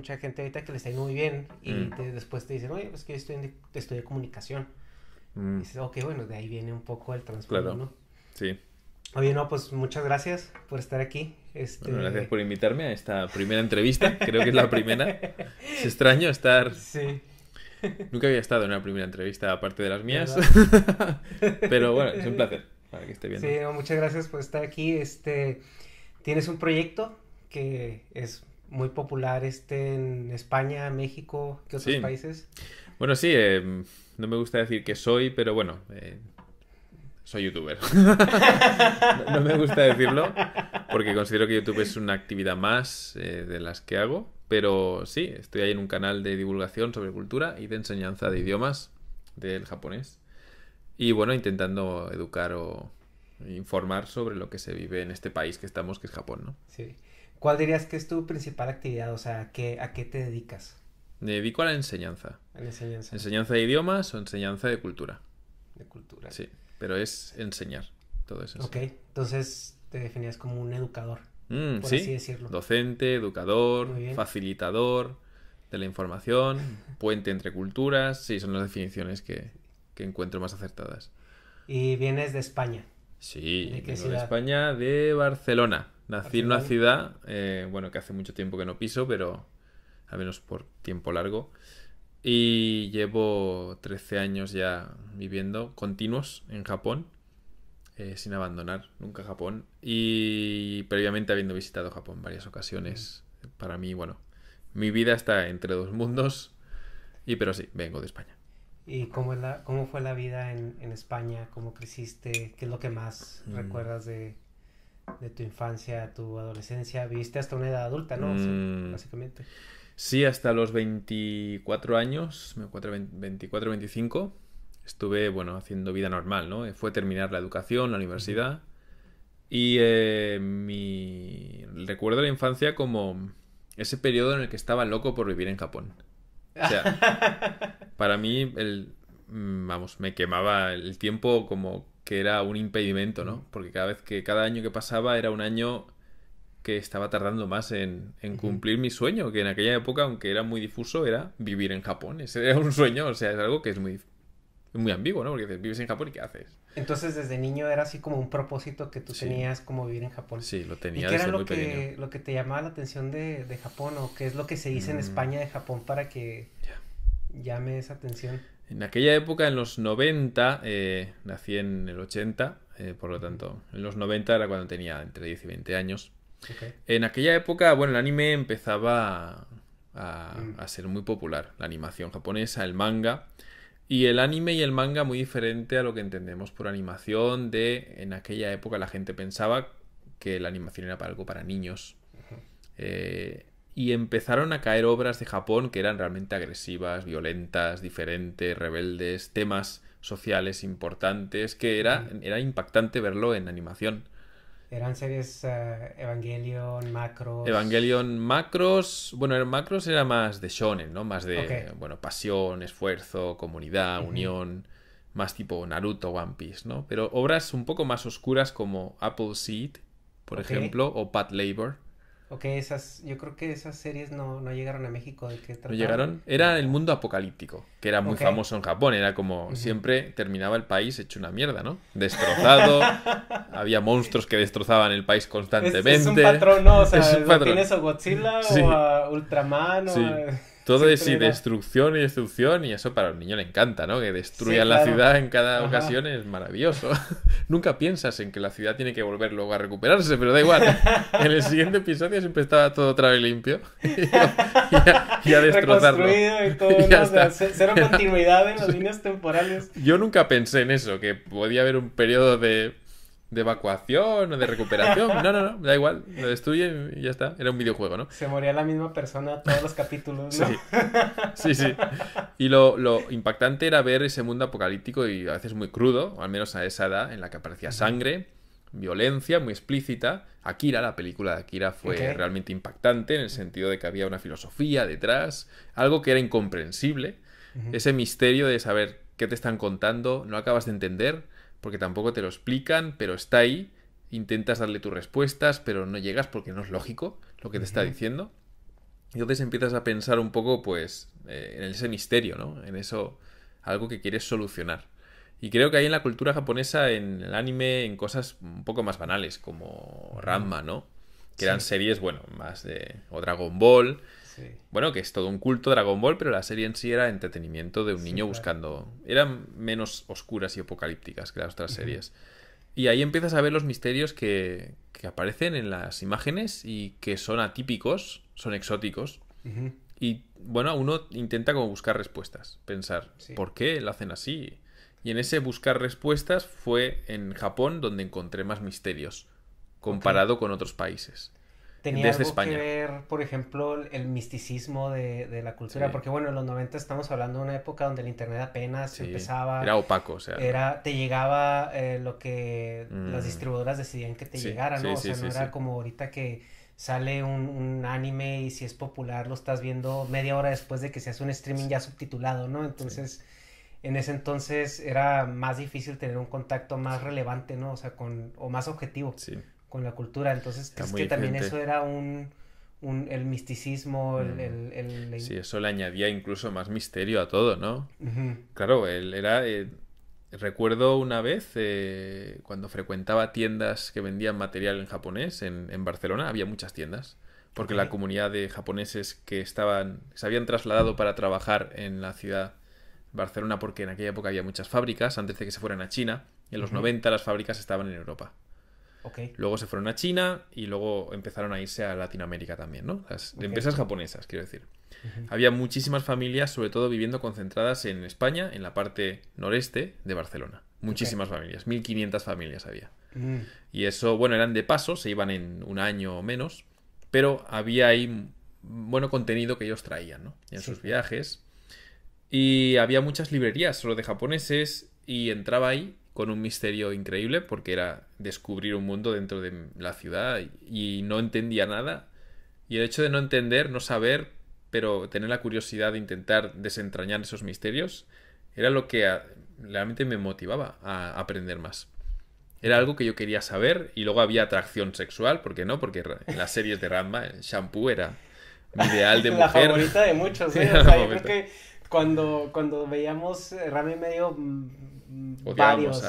mucha gente ahorita que le está yendo muy bien y mm. después te dicen, oye, pues que estoy en, comunicación. Mm. Y dices, ok, bueno, de ahí viene un poco el transporte, claro. Sí. Oye, no, pues muchas gracias por estar aquí. Este... gracias por invitarme a esta primera entrevista. Creo que es la primera. Es extraño estar. Sí. Nunca había estado en una primera entrevista aparte de las mías. Pero bueno, es un placer. Para que esté bien. Sí, muchas gracias por estar aquí. Este, tienes un proyecto que es muy popular este en España, México, ¿qué otros países? Bueno, sí, em, no me gusta decir que soy, pero bueno, eh, soy youtuber. no, me gusta decirlo porque considero que YouTube es una actividad más eh, de las que hago, pero sí, estoy ahí en un canal de divulgación sobre cultura y de enseñanza de idiomas del japonés. Y bueno, intentando educar o informar sobre lo que se vive en este país que estamos, que es Japón, ¿no? Sí. ¿Cuál dirías que es tu principal actividad? O sea, ¿a qué, te dedicas? Me dedico a la enseñanza. enseñanza. de idiomas o enseñanza de cultura. De cultura. Sí, pero es enseñar. Todo eso. Ok, entonces te definías como un educador. Mm, sí, así decirlo. Docente, educador, facilitador de la información, puente entre culturas. Sí, son las definiciones que, encuentro más acertadas. ¿Y vienes de España? Sí, de España, de Barcelona. Nací en una ciudad, eh, bueno, que hace mucho tiempo que no piso, pero al menos por tiempo largo. Y llevo 13 años ya viviendo continuos en Japón, eh, sin abandonar nunca Japón. Y previamente habiendo visitado Japón varias ocasiones. Para mí, bueno, mi vida está entre dos mundos, y pero sí, vengo de España. ¿Y cómo, es la, cómo fue la vida en, en España? ¿Cómo creciste? ¿Qué es lo que más mm. recuerdas de, de tu infancia tu adolescencia, viste hasta una edad adulta, ¿no? Sí, mm. básicamente. Sí, hasta los 24 años, 24, 25, estuve, bueno, haciendo vida normal, ¿no? Eh, fue terminar la educación, la universidad. Y eh, mi... recuerdo la infancia como ese periodo en el que estaba loco por vivir en Japón. O sea, para mí, el, mm, vamos, me quemaba el tiempo como que era un impedimento, ¿no? Porque cada vez que cada año que pasaba era un año que estaba tardando más en, cumplir mi sueño, que en aquella época, aunque era muy difuso, era vivir en Japón. Ese era un sueño, o sea, es algo que es muy, muy ambiguo, ¿no? Porque dices, vives en Japón y ¿qué haces? Entonces, desde niño era así como un propósito que tú tenías como vivir en Japón. Sí, lo tenía. ¿Y qué era lo, que, lo que te llamaba la atención de, Japón o qué es lo que se dice en mm. España de Japón para que llame esa atención? En aquella época, en los 90, eh, nací en el 80, eh, por lo tanto, en los 90 era cuando tenía entre 10 y 20 años. En aquella época, bueno, el anime empezaba mm. a, ser muy popular, la animación japonesa, el manga. Y el anime y el manga muy diferente a lo que entendemos por animación, de en aquella época la gente pensaba que la animación era para algo para niños. Eh, y empezaron a caer obras de Japón que eran realmente agresivas, violentas, diferentes, rebeldes, temas sociales importantes, que era, era impactante verlo en animación. Eran series eh, Evangelion, Macros. Evangelion, Macros. Bueno, el Macros era más de shonen, ¿no? Más de, bueno, pasión, esfuerzo, comunidad, unión. Más tipo Naruto, One Piece, ¿no? Pero obras un poco más oscuras como Apple Seed, por ejemplo, o Pat Labor Ok, esas, yo creo que esas series no, no llegaron a México. ¿De ¿No llegaron? Era El Mundo Apocalíptico, que era muy famoso en Japón. Era como siempre terminaba el país hecho una mierda, ¿no? Destrozado. había monstruos que destrozaban el país constantemente. Es, O tienes a Godzilla o a Ultraman o todo es y destrucción y destrucción, y eso para un niño le encanta, ¿no? Que destruya la ciudad en cada ocasión es maravilloso. Nunca piensas en que la ciudad tiene que volver luego a recuperarse, pero da igual. en el siguiente episodio siempre estaba todo otra vez limpio y a, Y todo, ¿no? cero continuidad en los temporales. Yo nunca pensé en eso, que podía haber un periodo de de evacuación o de recuperación. No, no, no, da igual, lo destruye y ya está. Era un videojuego, ¿no? Se moría la misma persona todos los capítulos, Sí, sí. Y lo, impactante era ver ese mundo apocalíptico y a veces muy crudo, o al menos a esa edad en la que aparecía sangre, violencia muy explícita. Akira, la película de Akira, fue realmente impactante en el sentido de que había una filosofía detrás, algo que era incomprensible. Ese misterio de saber qué te están contando, no acabas de entender porque tampoco te lo explican, pero está ahí. Intentas darle tus respuestas, pero no llegas porque no es lógico lo que te está diciendo. Y entonces empiezas a pensar un poco, pues, eh, en ese misterio, ¿no? En eso, algo que quieres solucionar. Y creo que ahí en la cultura japonesa, en el anime, en cosas un poco más banales, como ramma ¿no? Que eran series, bueno, más de. o Dragon Ball, bueno, que es todo un culto Dragon Ball, pero la serie en sí era entretenimiento de un niño buscando. Eran menos oscuras y apocalípticas que las otras series. Y ahí empiezas a ver los misterios que, aparecen en las imágenes y que son atípicos, son exóticos. Y bueno, uno intenta como buscar respuestas, pensar, ¿por qué lo hacen así? Y en ese buscar respuestas fue en Japón donde encontré más misterios, comparado con otros países. Tenía algo que ver, por ejemplo, el misticismo de, la cultura, porque bueno, en los 90 estamos hablando de una época donde el internet apenas empezaba. Era opaco, o sea. Era, te llegaba eh, lo que las mm. distribuidoras decidían que te llegara, ¿no? o sea, no era como ahorita que sale un, un, anime y si es popular lo estás viendo media hora después de que se hace un streaming ya subtitulado, ¿no? Entonces en ese entonces era más difícil tener un contacto más relevante, ¿no? O sea, con, o más objetivo. Sí con la cultura. Entonces, es que también eso era un, el misticismo, el, mm. Sí, eso le añadía incluso más misterio a todo, ¿no? Claro, él era... Eh, recuerdo una vez eh, cuando frecuentaba tiendas que vendían material en japonés en, en Barcelona, había muchas tiendas porque la comunidad de japoneses que estaban se habían trasladado para trabajar en la ciudad Barcelona porque en aquella época había muchas fábricas antes de que se fueran a China y en los 90 las fábricas estaban en Europa. Luego se fueron a China y luego empezaron a irse a Latinoamérica también, ¿no? Las empresas japonesas, quiero decir. Había muchísimas familias, sobre todo viviendo concentradas en España, en la parte noreste de Barcelona. Muchísimas familias, 1500 familias había. Mm. Y eso, bueno, eran de paso, se iban en un año o menos, pero había ahí, bueno, contenido que ellos traían, ¿no? En sus viajes. Y había muchas librerías solo de japoneses y entraba ahí con un misterio increíble porque era descubrir un mundo dentro de la ciudad y no entendía nada. Y el hecho de no entender, no saber, pero tener la curiosidad de intentar desentrañar esos misterios, era lo que ah, realmente me motivaba a aprender más. Era algo que yo quería saber y luego había atracción sexual, ¿por qué no? Porque en las series de Ramba, el shampoo era ideal de mujer. la favorita de muchos, ¿eh? creo que cuando, cuando veíamos eh, Ramba medio mm, varios,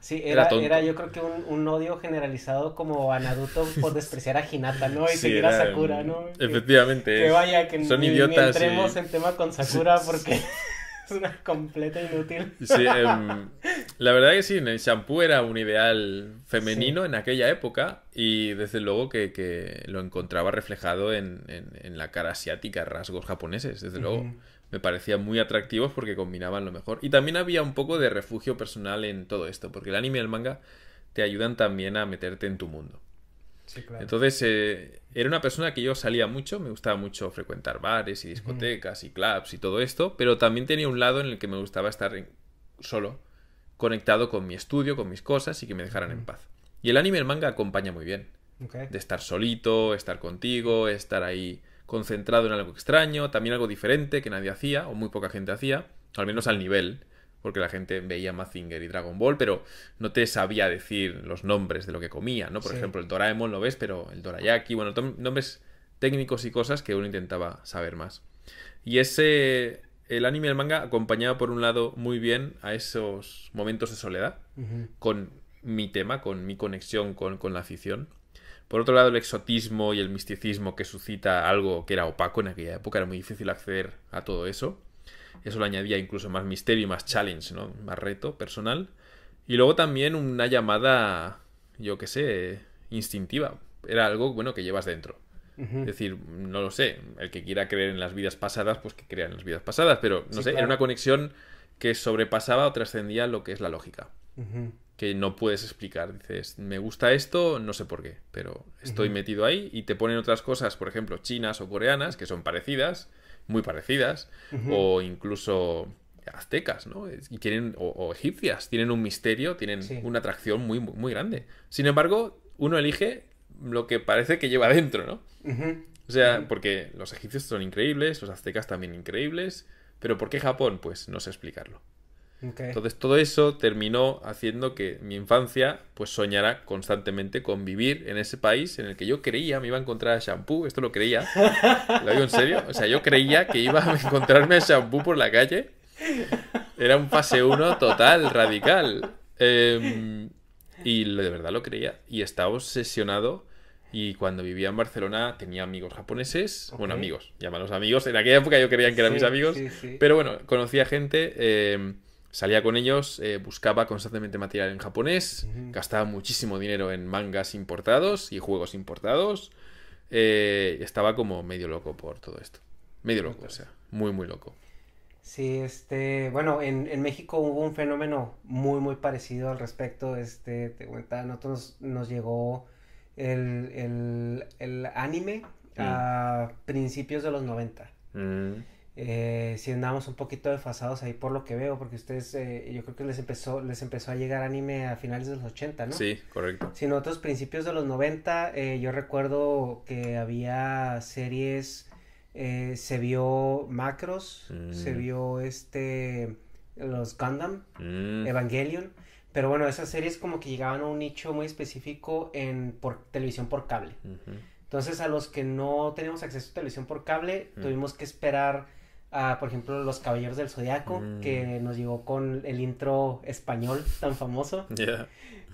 sí, era, yo creo que un, odio generalizado como anaduto por despreciar a Hinata, ¿no? Y seguir a Sakura, ¿no? Efectivamente. Que, vaya, que son ni, idiotas, entremos en tema con Sakura porque es una completa inútil. Em, la verdad que sí, el shampoo era un ideal femenino en aquella época y desde luego que, lo encontraba reflejado en, la cara asiática, rasgos japoneses, desde luego me parecían muy atractivos porque combinaban lo mejor. Y también había un poco de refugio personal en todo esto, porque el anime y el manga te ayudan también a meterte en tu mundo. Sí, claro. Entonces, eh, era una persona que yo salía mucho, me gustaba mucho frecuentar bares y discotecas y clubs y todo esto, pero también tenía un lado en el que me gustaba estar solo, conectado con mi estudio, con mis cosas y que me dejaran en paz. Y el anime y el manga acompaña muy bien. De estar solito, estar contigo, estar ahí concentrado en algo extraño, también algo diferente que nadie hacía, o muy poca gente hacía, al menos al nivel, porque la gente veía Mazinger y Dragon Ball, pero no te sabía decir los nombres de lo que comía, ¿no? Por ejemplo, el Doraemon lo ves, pero el Dorayaki, bueno, nombres técnicos y cosas que uno intentaba saber más. Y ese, el anime el manga acompañaba por un lado muy bien a esos momentos de soledad, con mi tema, con mi conexión con, con la afición, por otro lado, el exotismo y el misticismo que suscita algo que era opaco en aquella época, era muy difícil acceder a todo eso. Eso lo añadía incluso más misterio y más challenge, ¿no? Más reto personal. Y luego también una llamada, yo qué sé, instintiva. Era algo, bueno, que llevas dentro. Es decir, no lo sé. El que quiera creer en las vidas pasadas, pues que crea en las vidas pasadas. Pero, no sé, era una conexión que sobrepasaba o trascendía lo que es la lógica que no puedes explicar. Dices, me gusta esto, no sé por qué, pero estoy metido ahí y te ponen otras cosas, por ejemplo, chinas o coreanas, que son parecidas, muy parecidas, o incluso aztecas, ¿no? tienen, o, egipcias, tienen un misterio, tienen una atracción muy, muy, grande. Sin embargo, uno elige lo que parece que lleva dentro, ¿no? O sea, porque los egipcios son increíbles, los aztecas también increíbles, pero ¿por qué Japón? Pues no sé explicarlo. Entonces todo eso terminó haciendo que mi infancia pues soñara constantemente con vivir en ese país en el que yo creía me iba a encontrar a shampoo, esto lo creía, lo digo en serio, o sea, yo creía que iba a encontrarme a shampoo por la calle, era un fase 1 total, radical, em, y de verdad lo creía, y estaba obsesionado. Y cuando vivía en Barcelona tenía amigos japoneses, bueno, amigos, llámalos amigos, en aquella época yo creían que eran mis amigos, pero bueno, conocía gente em, Salía con ellos, eh, buscaba constantemente material en japonés, gastaba muchísimo dinero en mangas importados y juegos importados. Eh, estaba como medio loco por todo esto. Medio loco, o sea, muy, muy loco. Sí, este, bueno, en, México hubo un fenómeno muy, muy parecido al respecto. Este, te cuenta, nos llegó el, anime mm. a principios de los 90. Eh, si andamos un poquito desfasados ahí por lo que veo, porque ustedes, eh, yo creo que les empezó, les empezó a llegar anime a finales de los 80, ¿no? Sí, correcto. Si nosotros principios de los 90, eh, yo recuerdo que había series, se vio Macros, se mm. vio este, los Gundam, mm. Evangelion, pero bueno, esas series como que llegaban a un nicho muy específico en por, televisión por cable. Entonces a los que no teníamos acceso a televisión por cable, mm. tuvimos que esperar por ejemplo, Los Caballeros del Zodíaco, mm. que nos llegó con el intro español tan famoso.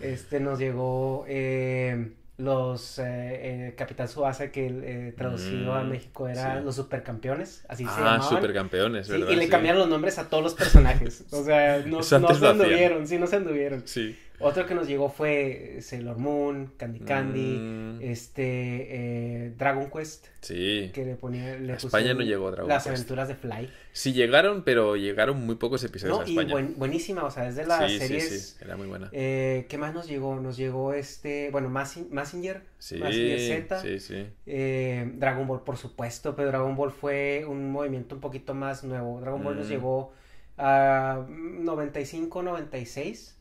Este nos llegó eh, los eh, eh Capitán Suaza, que eh, traducido a mm, México era Los Supercampeones, así se ah, llamaban. Supercampeones, ¿verdad? Sí, y le cambiaron los nombres a todos los personajes. o sea, no, no se anduvieron, sí, no se anduvieron. Sí. Otro que nos llegó fue Sailor Moon, Candy Candy, mm. este, eh, Dragon Quest. Sí. Que le ponía. Le España no llegó Dragon Las aventuras de Fly. Sí llegaron, pero llegaron muy pocos episodios a España. Y buenísima, o sea, es de las series. Sí, sí, era muy buena. Eh, ¿Qué más nos llegó? Nos llegó este, bueno, Massinger. Sí, Z. Sí, sí. Eh, Dragon Ball, por supuesto, pero Dragon Ball fue un movimiento un poquito más nuevo. Dragon Ball nos mm. llegó a 95, 96.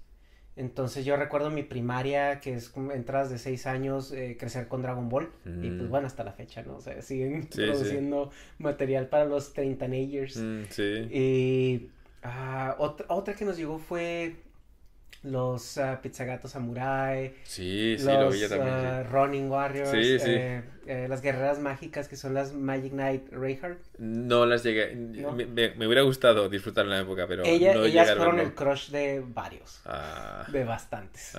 Entonces yo recuerdo mi primaria, que es como entradas de seis años, eh, crecer con Dragon Ball. Y pues mm. bueno, hasta la fecha, ¿no? O sea, siguen produciendo material para los 30 mm, sí. Y ah, otra, otra que nos llegó fue los ah, Pizzagatos Samurai, los ah, Running Warriors, eh, eh, las guerreras mágicas que son las Magic Knight Reinhardt. No las llegué, Me, hubiera gustado disfrutar en la época, pero ellas fueron el crush de varios, ah. de bastantes.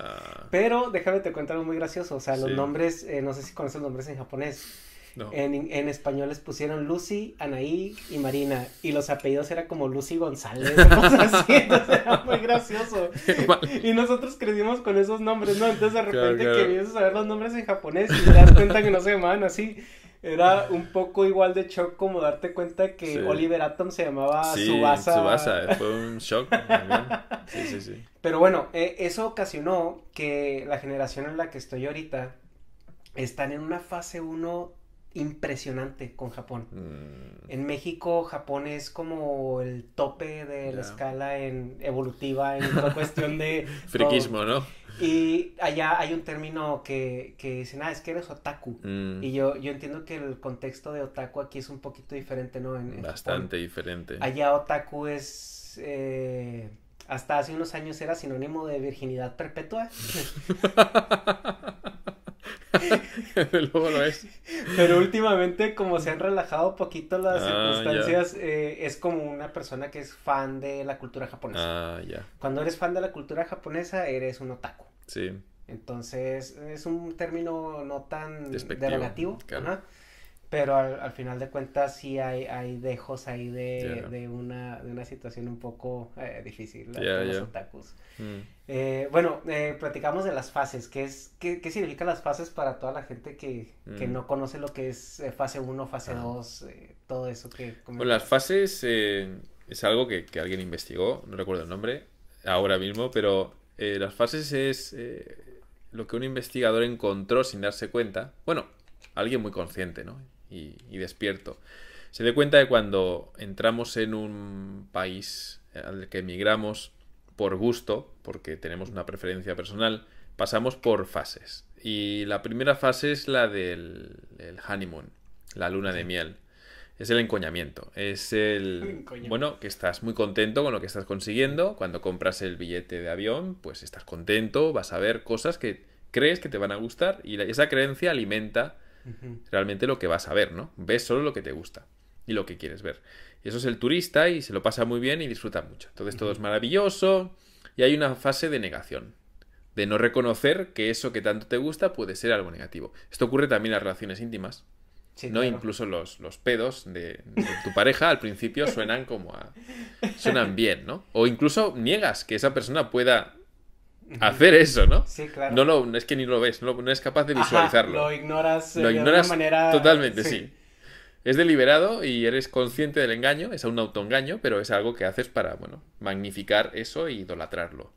pero déjame te cuento algo muy gracioso, o sea, los nombres, eh, no sé si conoces los nombres en japonés. En, español les pusieron Lucy, Anaí y Marina. Y los apellidos eran como Lucy González. Cosas era muy gracioso. y nosotros crecimos con esos nombres, ¿no? Entonces de repente claro, saber los nombres en japonés y te das cuenta que no se llamaban así. Era un poco igual de shock como darte cuenta que Oliver Atom se llamaba sí, Subasa. fue un shock Sí, sí, sí. Pero bueno, eh, eso ocasionó que la generación en la que estoy ahorita están en una fase 1 impresionante con Japón. Mm. En México, Japón es como el tope de la escala en evolutiva en cuestión de... Friquismo, ¿no? Y allá hay un término que, que dicen, ah, es que eres otaku. Mm. Y yo, yo entiendo que el contexto de otaku aquí es un poquito diferente, ¿no? Bastante diferente. Allá otaku es... Eh, hasta hace unos años era sinónimo de virginidad perpetua. Pero últimamente, como se han relajado un poquito las ah, circunstancias, eh, es como una persona que es fan de la cultura japonesa. Ah, ya. Cuando eres fan de la cultura japonesa, eres un otaku. Sí. Entonces, es un término no tan Despectivo, Claro pero al, final de cuentas sí hay, dejos ahí de, de, una, situación un poco eh, difícil los otakus. Mm. Eh, bueno, eh, platicamos de las fases, ¿qué, es, qué, qué significan las fases para toda la gente que, que mm. no conoce lo que es eh, fase 1, fase 2, todo eso que... Bueno, las fases es algo que, que, alguien investigó, no recuerdo el nombre ahora mismo, pero las fases es lo que un investigador encontró sin darse cuenta, bueno, alguien muy consciente, ¿no? y, despierto. Se dé cuenta de cuando entramos en un país al que emigramos por gusto, porque tenemos una preferencia personal, pasamos por fases. Y la primera fase es la del honeymoon, la luna de miel. Es el encoñamiento. Es el... Bueno, que estás muy contento con lo que estás consiguiendo. Cuando compras el billete de avión, pues estás contento, vas a ver cosas que crees que te van a gustar y esa creencia alimenta realmente lo que vas a ver, ¿no? Ves solo lo que te gusta y lo que quieres ver. Y eso es el turista y se lo pasa muy bien y disfruta mucho. Entonces todo es maravilloso y hay una fase de negación, de no reconocer que eso que tanto te gusta puede ser algo negativo. Esto ocurre también en las relaciones íntimas. ¿no? Incluso los, pedos de, de, tu pareja al principio suenan como a... suenan bien, ¿no? O incluso niegas que esa persona pueda hacer eso, ¿no? Sí, claro. No, no, es que ni lo ves, no, no es capaz de visualizarlo. lo ignoras, eh, de una manera. Totalmente, sí. Es deliberado y eres consciente del engaño, es un autoengaño, pero es algo que haces para, bueno, magnificar eso e idolatrarlo.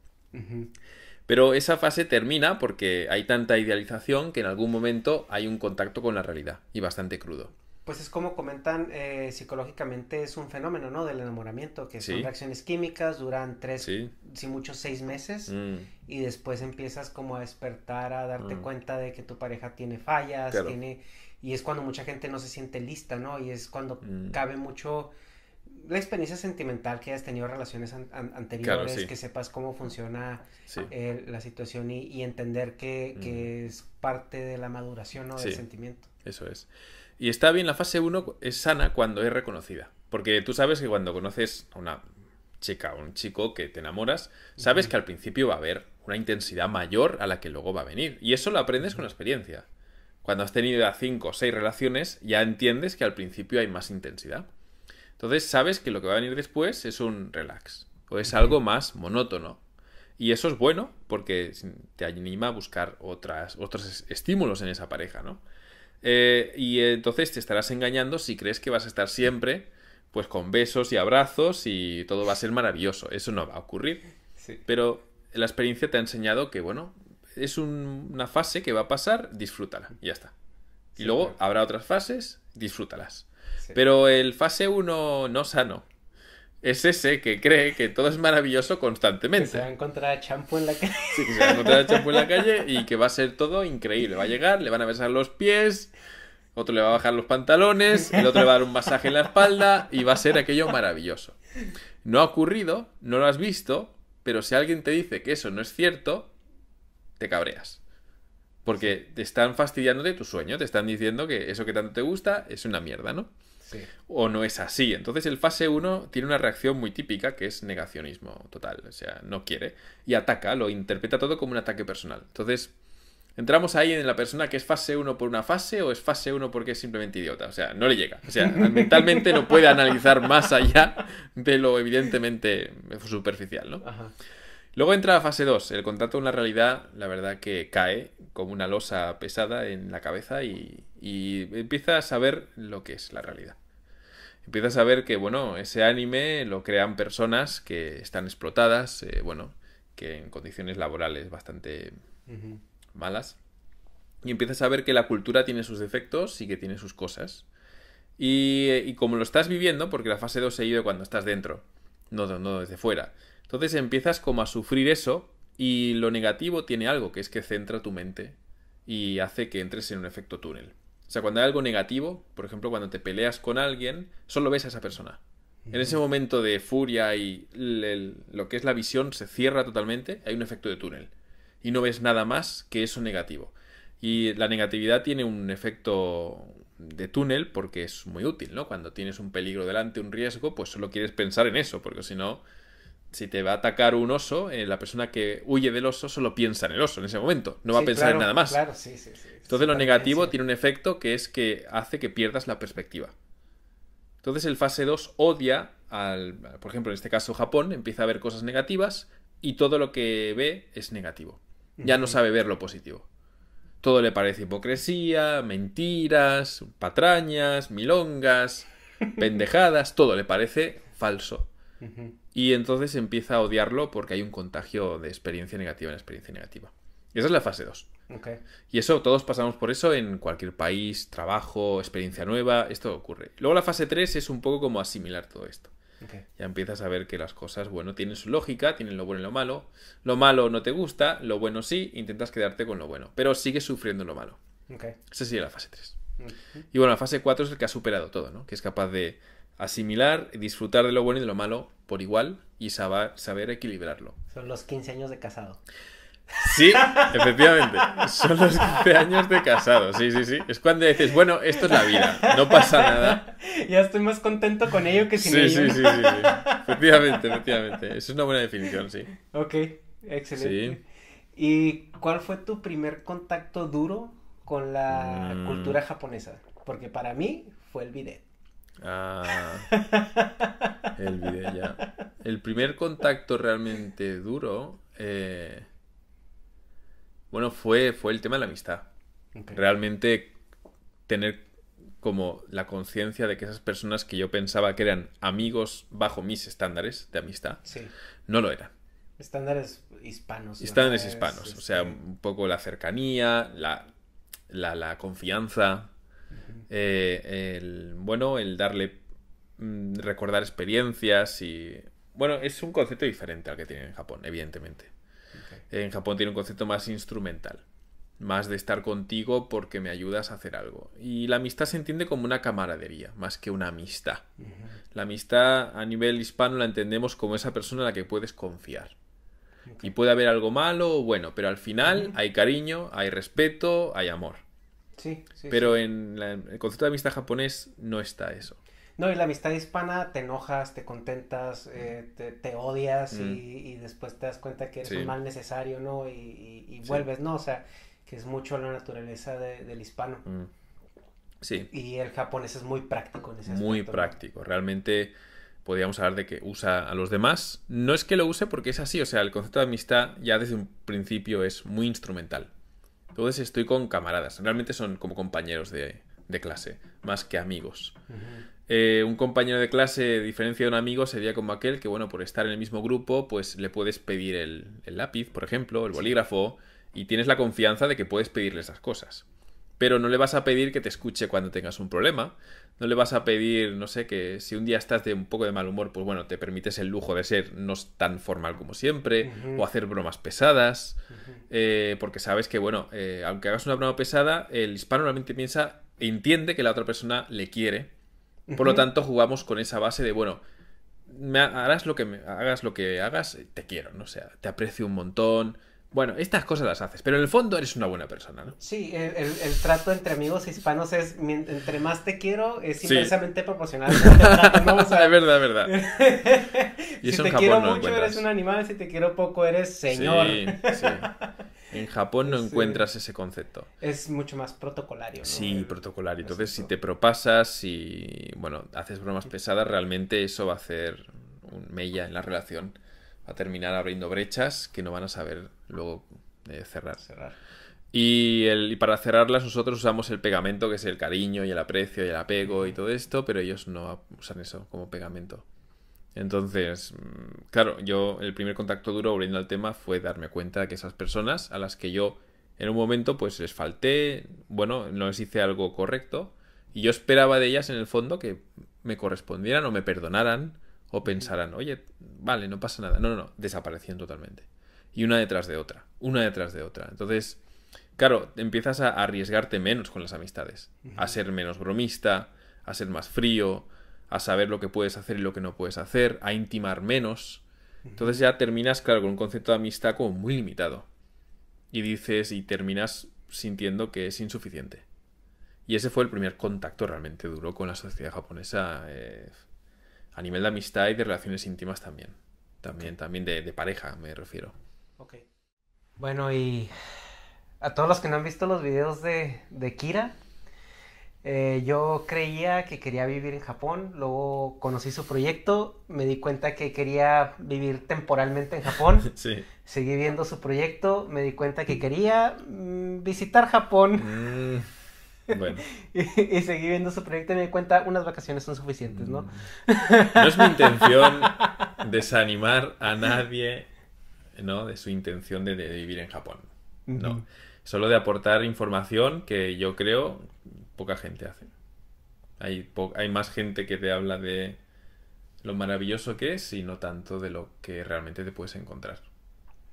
Pero esa fase termina porque hay tanta idealización que en algún momento hay un contacto con la realidad y bastante crudo pues es como comentan eh, psicológicamente es un fenómeno, ¿no? Del enamoramiento, que son reacciones químicas, duran tres, si mucho seis meses, mm. y después empiezas como a despertar, a darte mm. cuenta de que tu pareja tiene fallas, tiene, y es cuando mucha gente no se siente lista, ¿no? Y es cuando mm. cabe mucho la experiencia sentimental que has tenido relaciones anteriores, que sepas cómo funciona eh, la situación y, entender que, es parte de la maduración ¿no? del sentimiento. Eso es. Y está bien, la fase 1 es sana cuando es reconocida. Porque tú sabes que cuando conoces a una chica o un chico que te enamoras, sabes que al principio va a haber una intensidad mayor a la que luego va a venir. Y eso lo aprendes con la experiencia. Cuando has tenido ya 5 o 6 relaciones, ya entiendes que al principio hay más intensidad. Entonces sabes que lo que va a venir después es un relax o es algo más monótono. Y eso es bueno porque te anima a buscar otras, otros estímulos en esa pareja, ¿no? Eh, y entonces te estarás engañando si crees que vas a estar siempre pues con besos y abrazos y todo va a ser maravilloso. Eso no va a ocurrir. Pero la experiencia te ha enseñado que, bueno, es una fase que va a pasar, disfrútala, y ya está. Y luego habrá otras fases, disfrútalas. Pero el fase 1 no sano, es ese que cree que todo es maravilloso constantemente. Que se va a encontrar champú en la calle. Sí, se va a encontrar champú en la calle y que va a ser todo increíble. Va a llegar, le van a besar los pies, otro le va a bajar los pantalones, el otro le va a dar un masaje en la espalda y va a ser aquello maravilloso. No ha ocurrido, no lo has visto, pero si alguien te dice que eso no es cierto, te cabreas. Porque te están fastidiando de tu sueño, te están diciendo que eso que tanto te gusta es una mierda, ¿no? O no es así. Entonces el fase 1 tiene una reacción muy típica que es negacionismo total. O sea, no quiere. Y ataca, lo interpreta todo como un ataque personal. Entonces, entramos ahí en la persona que es fase 1 por una fase o es fase 1 porque es simplemente idiota. O sea, no le llega. O sea, mentalmente no puede analizar más allá de lo evidentemente superficial, ¿no? Ajá. Luego entra la fase 2. El contacto con la realidad, la verdad que cae como una losa pesada en la cabeza y, empieza empiezas a ver lo que es la realidad. Empiezas a ver que, bueno, ese anime lo crean personas que están explotadas, eh, bueno, que en condiciones laborales bastante malas. Y empiezas a ver que la cultura tiene sus defectos y que tiene sus cosas. Y, eh, como lo estás viviendo, porque la fase 2 se ido cuando estás dentro, no, no desde fuera. Entonces empiezas como a sufrir eso y lo negativo tiene algo, que es que centra tu mente y hace que entres en un efecto túnel. O sea, cuando hay algo negativo, por ejemplo, cuando te peleas con alguien, solo ves a esa persona. En ese momento de furia y lo que es la visión se cierra totalmente, hay un efecto de túnel. Y no ves nada más que eso negativo. Y la negatividad tiene un efecto de túnel porque es muy útil, ¿no? Cuando tienes un peligro delante, un riesgo, pues solo quieres pensar en eso, porque si no, si te va a atacar un oso, eh, la persona que huye del oso solo piensa en el oso en ese momento, no va a pensar en nada más. Claro, Entonces lo negativo tiene un efecto que es que hace que pierdas la perspectiva. Entonces el fase 2 odia al, por ejemplo, en este caso Japón, empieza a ver cosas negativas y todo lo que ve es negativo. Ya no sabe ver lo positivo. Todo le parece hipocresía, mentiras, patrañas, milongas, pendejadas, todo le parece falso. Y entonces empieza a odiarlo porque hay un contagio de experiencia negativa en experiencia negativa. Y esa es la fase 2. Y eso, todos pasamos por eso en cualquier país, trabajo, experiencia nueva, esto ocurre. Luego la fase 3 es un poco como asimilar todo esto. Ya empiezas a ver que las cosas, bueno, tienen su lógica, tienen lo bueno y lo malo. Lo malo no te gusta, lo bueno sí, intentas quedarte con lo bueno, pero sigues sufriendo lo malo. Esa sería la fase 3. Y bueno, la fase 4 es el que ha superado todo, ¿no? Que es capaz de asimilar, disfrutar de lo bueno y de lo malo por igual y saber, saber equilibrarlo. Son los 15 años de casado. Sí, efectivamente. Son los 15 años de casado. Sí, sí, sí. Es cuando dices, bueno, esto es la vida, no pasa nada. Ya estoy más contento con ello que sin ello. Sí, sí, sí, sí. Efectivamente, efectivamente. Es una buena definición, sí. Ok, excelente. ¿Y cuál fue tu primer contacto duro con la mm. cultura japonesa? Porque para mí fue el bidet. Ah, el ya. El primer contacto realmente duro, eh, bueno, fue, fue el tema de la amistad. Realmente tener como la conciencia de que esas personas que yo pensaba que eran amigos bajo mis estándares de amistad, sí. no lo eran. Estándares hispanos. Estándares hispanos, o sea, este un poco la cercanía, la confianza, eh, el, bueno, el darle, mm, recordar experiencias y... Bueno, es un concepto diferente al que tiene en Japón, evidentemente. En Japón tiene un concepto más instrumental, más de estar contigo porque me ayudas a hacer algo. Y la amistad se entiende como una camaradería, más que una amistad. La amistad a nivel hispano la entendemos como esa persona a la que puedes confiar. Y puede haber algo malo o bueno, pero al final hay cariño, hay respeto, hay amor. Pero En, el concepto de amistad japonés no está eso. No, y la amistad hispana te enojas, te contentas, eh, te, odias mm. y, después te das cuenta que es un mal necesario, Y, vuelves, ¿no? O sea, que es mucho la naturaleza del hispano. Mm. Sí. Y el japonés es muy práctico en ese aspecto. Muy práctico. Realmente podríamos hablar de que usa a los demás. No es que lo use porque es así, o sea, el concepto de amistad ya desde un principio es muy instrumental. Entonces estoy con camaradas. Realmente son como compañeros de, clase, más que amigos. Eh, un compañero de clase, a diferencia de un amigo, sería como aquel que, bueno, por estar en el mismo grupo, pues le puedes pedir el, lápiz, por ejemplo, el bolígrafo, y tienes la confianza de que puedes pedirle esas cosas pero no le vas a pedir que te escuche cuando tengas un problema, no le vas a pedir, no sé, que si un día estás de un poco de mal humor, pues bueno, te permites el lujo de ser no tan formal como siempre, o hacer bromas pesadas, eh, porque sabes que, bueno, eh, aunque hagas una broma pesada, el hispano normalmente piensa, e entiende que la otra persona le quiere, por lo tanto jugamos con esa base de, bueno, me harás lo que me, hagas lo que hagas, te quiero, no o sea, te aprecio un montón, bueno, estas cosas las haces, pero en el fondo eres una buena persona, ¿no? Sí, el, trato entre amigos hispanos es, entre más te quiero, es inversamente proporcional. es verdad, es verdad. si te quiero mucho eres un animal, si te quiero poco eres señor. En Japón no encuentras ese concepto. Es mucho más protocolario. ¿no? Sí, protocolario. Entonces, si te propasas y, bueno, haces bromas pesadas, realmente eso va a hacer un mella en la relación a terminar abriendo brechas que no van a saber luego eh, cerrar. Y, para cerrarlas nosotros usamos el pegamento, que es el cariño y el aprecio y el apego y todo esto, pero ellos no usan eso como pegamento. Entonces, mm, claro, yo el primer contacto duro volviendo el tema fue darme cuenta que esas personas a las que yo en un momento pues les falté, bueno, no les hice algo correcto y yo esperaba de ellas en el fondo que me correspondieran o me perdonaran o pensarán, oye, vale, no pasa nada. No, no, no, totalmente. Y una detrás de otra, una detrás de otra. Entonces, claro, empiezas a arriesgarte menos con las amistades, a ser menos bromista, a ser más frío, a saber lo que puedes hacer y lo que no puedes hacer, a intimar menos. Entonces ya terminas, claro, con un concepto de amistad como muy limitado. Y dices y terminas sintiendo que es insuficiente. Y ese fue el primer contacto realmente duro con la sociedad japonesa. Eh, a nivel de amistad y de relaciones íntimas también. También, también de, pareja, me refiero. Ok. Bueno, y a todos los que no han visto los videos de, de Kira, eh, yo creía que quería vivir en Japón, luego conocí su proyecto, me di cuenta que quería vivir temporalmente en Japón, sí. seguí viendo su proyecto, me di cuenta que quería mm, visitar Japón. Mm. y, seguir seguí viendo su proyecto y me di cuenta, unas vacaciones son suficientes, ¿no? Mm. No es mi intención desanimar a nadie, ¿no? De su intención de, vivir en Japón. No. Solo de aportar información que yo creo poca gente hace. Hay, hay más gente que te habla de lo maravilloso que es y no tanto de lo que realmente te puedes encontrar.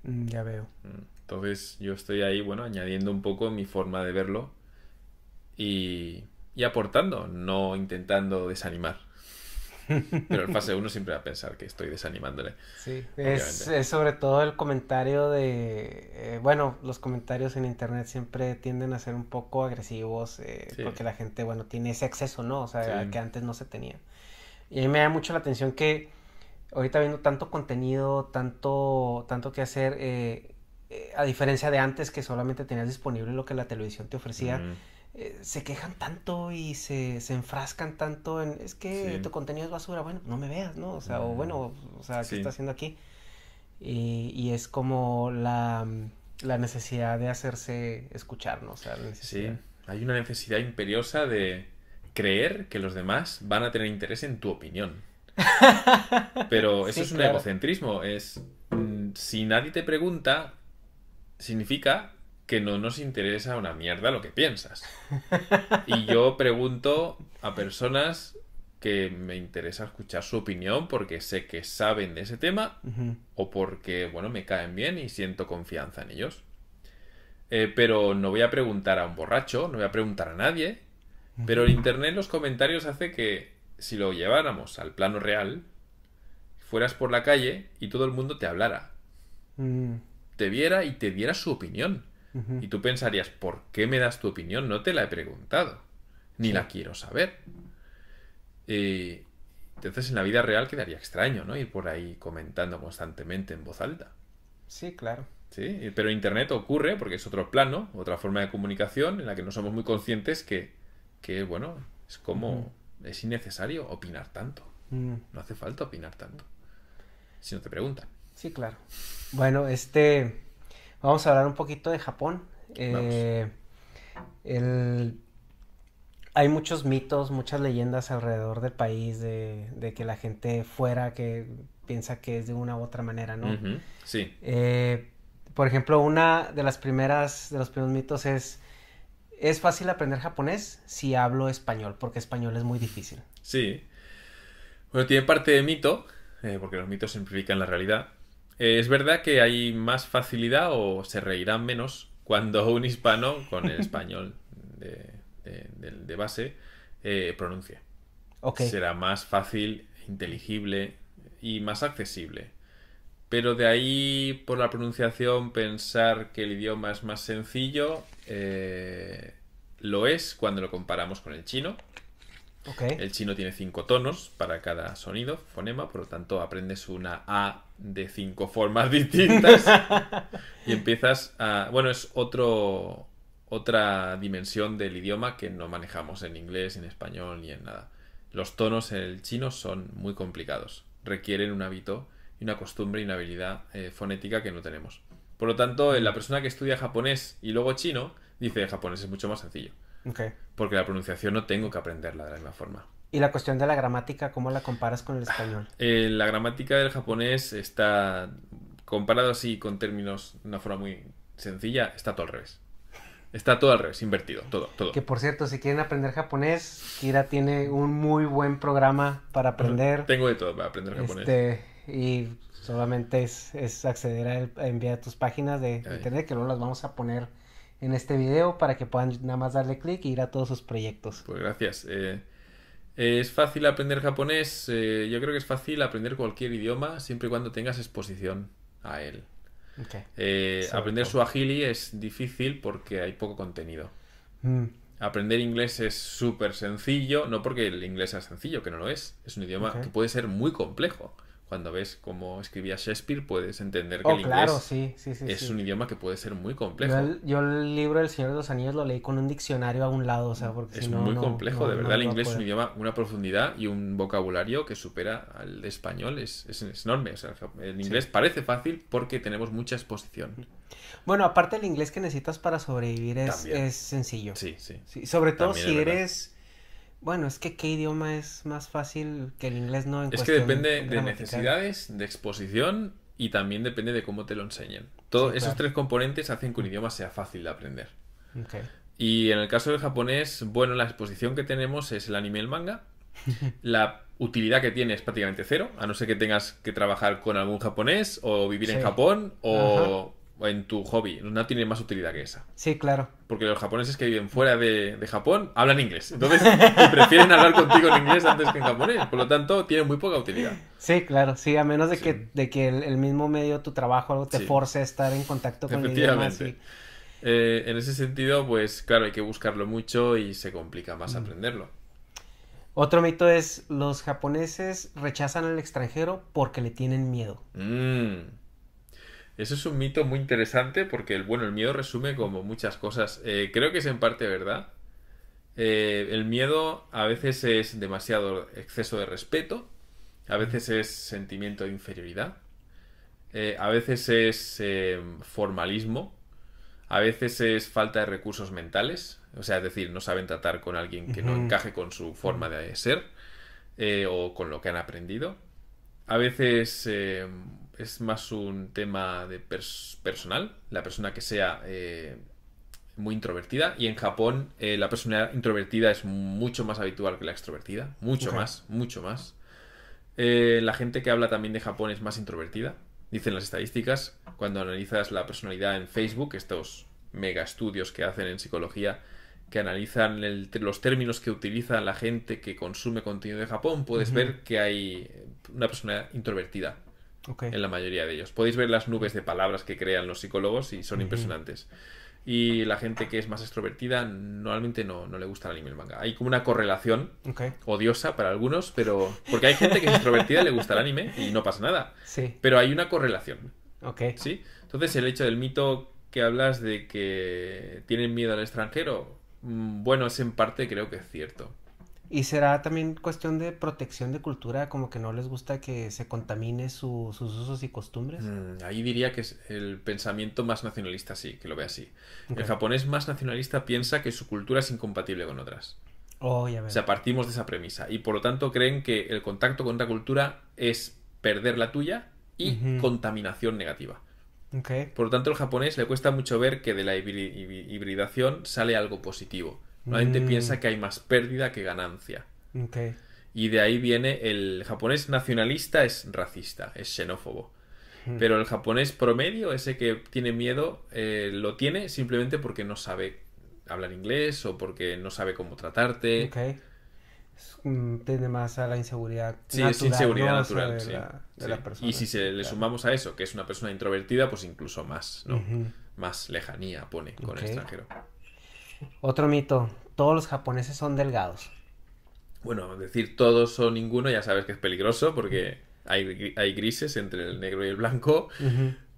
Mm, ya veo. Mm. Entonces yo estoy ahí, bueno, añadiendo un poco mi forma de verlo y, aportando, no intentando desanimar. Pero en fase uno siempre va a pensar que estoy desanimándole. Sí, es, sobre todo el comentario de. Eh, bueno, los comentarios en internet siempre tienden a ser un poco agresivos eh, porque la gente, bueno, tiene ese acceso, ¿no? O sea, que antes no se tenía. Y a mí me da mucho la atención que ahorita viendo tanto contenido, tanto, tanto que hacer, eh, a diferencia de antes que solamente tenías disponible lo que la televisión te ofrecía. Eh, se quejan tanto y se, enfrascan tanto en, es que tu contenido es basura, bueno, no me veas, ¿no? O sea, bueno, o sea, ¿qué estás está haciendo aquí? Y, es como la, la, necesidad de hacerse escuchar, ¿no? O Sí, hay una necesidad imperiosa de creer que los demás van a tener interés en tu opinión. Pero eso es un egocentrismo, es mm, si nadie te pregunta, significa que no nos interesa una mierda lo que piensas. Y yo pregunto a personas que me interesa escuchar su opinión porque sé que saben de ese tema o porque, bueno, me caen bien y siento confianza en ellos. Eh, pero no voy a preguntar a un borracho, no voy a preguntar a nadie. Pero el Internet, los comentarios hace que si lo lleváramos al plano real, fueras por la calle y todo el mundo te hablara. Mm. Te viera y te diera su opinión. Y tú pensarías, ¿por qué me das tu opinión? No te la he preguntado, ni la quiero saber. entonces en la vida real quedaría extraño, ¿no? Ir por ahí comentando constantemente en voz alta. Sí, claro. Sí, pero Internet ocurre porque es otro plano, otra forma de comunicación en la que no somos muy conscientes que, bueno, es como es innecesario opinar tanto. Mm. No hace falta opinar tanto. Si no te preguntan. Sí, claro. Bueno, este Vamos a hablar un poquito de Japón. Eh, hay muchos mitos, muchas leyendas alrededor del país de, que la gente fuera que piensa que es de una u otra manera, ¿no? Sí. Eh, por ejemplo, una de las primeras, de los primeros mitos es, es fácil aprender japonés si hablo español, porque español es muy difícil. Sí. Bueno, tiene parte de mito, eh, porque los mitos simplifican la realidad. Eh, ¿Es verdad que hay más facilidad o se reirán menos cuando un hispano con el español de, base eh, pronuncie? Será más fácil, inteligible y más accesible. Pero de ahí, por la pronunciación, pensar que el idioma es más sencillo, eh, lo es cuando lo comparamos con el chino, el chino tiene cinco tonos para cada sonido, fonema, por lo tanto aprendes una A de cinco formas distintas y empiezas a... Bueno, es otro, otra dimensión del idioma que no manejamos en inglés, en español ni en nada. Los tonos en el chino son muy complicados, requieren un hábito y una costumbre y una habilidad eh, fonética que no tenemos. Por lo tanto, la persona que estudia japonés y luego chino dice japonés es mucho más sencillo. Porque la pronunciación no tengo que aprenderla de la misma forma. ¿Y la cuestión de la gramática, cómo la comparas con el español? Ah, eh, la gramática del japonés está, comparado así con términos de una forma muy sencilla, está todo al revés. Está todo al revés, invertido, todo, todo. Que por cierto, si quieren aprender japonés, Kira tiene un muy buen programa para aprender. Tengo de todo para aprender japonés. Este, y solamente es, acceder a, enviar tus páginas de internet, que luego las vamos a poner en este video para que puedan nada más darle clic y ir a todos sus proyectos. Pues gracias. Eh, es fácil aprender japonés, eh, yo creo que es fácil aprender cualquier idioma siempre y cuando tengas exposición a él. Eh, aprender su es difícil porque hay poco contenido. Mm. Aprender inglés es súper sencillo, no porque el inglés sea sencillo, que no lo es, es un idioma que puede ser muy complejo cuando ves cómo escribía Shakespeare, puedes entender que oh, el inglés es un idioma que puede ser muy complejo. Yo el, libro del Señor de los Anillos lo leí con un diccionario a un lado, o sea, porque es muy complejo, de verdad. el inglés es un idioma, una profundidad y un vocabulario que supera al de español, es, enorme. O el inglés parece fácil porque tenemos mucha exposición. Bueno, aparte el inglés que necesitas para sobrevivir es, sencillo. Sí, sí. sobre todo si eres bueno, es que qué idioma es más fácil que el inglés no en Es que depende de necesidades, de exposición y también depende de cómo te lo enseñen. Todos esos tres componentes hacen que un idioma sea fácil de aprender. Y en el caso del japonés, bueno, la exposición que tenemos es el anime y el manga. la utilidad que tiene es prácticamente cero, a no ser que tengas que trabajar con algún japonés o vivir en Japón o en tu hobby. No tiene más utilidad que esa. Sí, claro. Porque los japoneses que viven fuera de, Japón hablan inglés. Entonces prefieren hablar contigo en inglés antes que en japonés. Por lo tanto, tiene muy poca utilidad. Sí, claro. Sí, a menos de que, de que el, mismo medio, tu trabajo, algo te force a estar en contacto con El idioma, eh, en ese sentido, pues claro, hay que buscarlo mucho y se complica más aprenderlo. Otro mito es los japoneses rechazan al extranjero porque le tienen miedo. Mm. Eso es un mito muy interesante porque el, bueno, el miedo resume como muchas cosas. Eh, creo que es en parte verdad. Eh, el miedo a veces es demasiado exceso de respeto, a veces es sentimiento de inferioridad, eh, a veces es em, formalismo, a veces es falta de recursos mentales, o sea, es decir, no saben tratar con alguien que no encaje con su forma de ser o con lo que han aprendido. A veces em, es más un tema de personal, la persona que sea eh, muy introvertida. Y en Japón eh, la personalidad introvertida es mucho más habitual que la extrovertida, mucho más, mucho más. Eh, la gente que habla también de Japón es más introvertida, dicen las estadísticas. Cuando analizas la personalidad en Facebook, estos mega estudios que hacen en psicología, que analizan los términos que utiliza la gente que consume contenido de Japón, puedes ver que hay una personalidad introvertida en la mayoría de ellos. Podéis ver las nubes de palabras que crean los psicólogos y son impresionantes. Y la gente que es más extrovertida normalmente no, le gusta el anime manga. Hay como una correlación odiosa para algunos, pero. Porque hay gente que es extrovertida, Y le gusta el anime y no pasa nada. Pero hay una correlación. ¿Sí? Entonces, el hecho del mito que hablas de que tienen miedo al extranjero, mm, bueno, es en parte creo que es cierto. Y será también cuestión de protección de cultura, como que no les gusta que se contamine sus usos y costumbres. Mm, ahí diría que es el pensamiento más nacionalista, sí, que lo ve así. El japonés más nacionalista piensa que su cultura es incompatible con otras. Oh, ya O sea, partimos de esa premisa. Y por lo tanto creen que el contacto con otra cultura es perder la tuya y contaminación negativa. Okay. Por lo tanto, al japonés le cuesta mucho ver que de la hibridación sale algo positivo la gente mm. piensa que hay más pérdida que ganancia. Y de ahí viene el japonés nacionalista es racista, es xenófobo. Hmm. Pero el japonés promedio, ese que tiene miedo, eh, lo tiene simplemente porque no sabe hablar inglés o porque no sabe cómo tratarte. Mm, tiene más a la inseguridad. Sí, natural, es inseguridad natural. de la, y si le sumamos a eso, que es una persona introvertida, pues incluso más, Más lejanía pone con el extranjero. Otro mito, todos los japoneses son delgados. Bueno, decir todos o ninguno ya sabes que es peligroso porque hay, grises entre el negro y el blanco.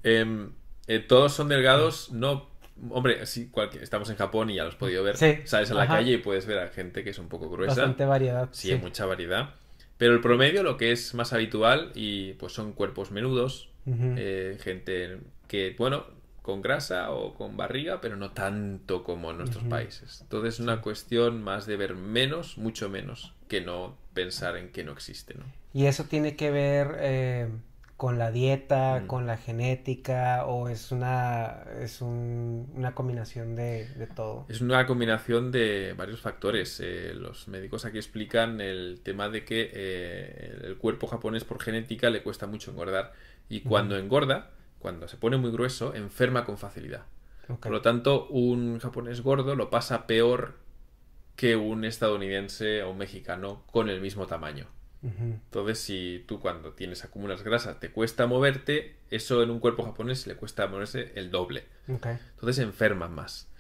Em, eh, todos son delgados, no... Hombre, estamos en Japón y ya los has podido ver. Sí. Sales a la calle y puedes ver a gente que es un poco gruesa. Bastante variedad. Sí, hay mucha variedad. Pero el promedio, lo que es más habitual, y pues son cuerpos menudos, eh, gente que, bueno, con grasa o con barriga, pero no tanto como en nuestros países. Entonces es una cuestión más de ver menos, mucho menos, que no pensar en que no existe. ¿no? Y eso tiene que ver eh, con la dieta, mm. con la genética, o es una, es una combinación de, todo. Es una combinación de varios factores. Eh, los médicos aquí explican el tema de que eh, el cuerpo japonés por genética le cuesta mucho engordar y cuando engorda, cuando se pone muy grueso, enferma con facilidad. Por lo tanto, un japonés gordo lo pasa peor que un estadounidense o un mexicano con el mismo tamaño. Entonces, si tú cuando tienes acumulas grasas te cuesta moverte, eso en un cuerpo japonés le cuesta moverse el doble. Entonces enferma más.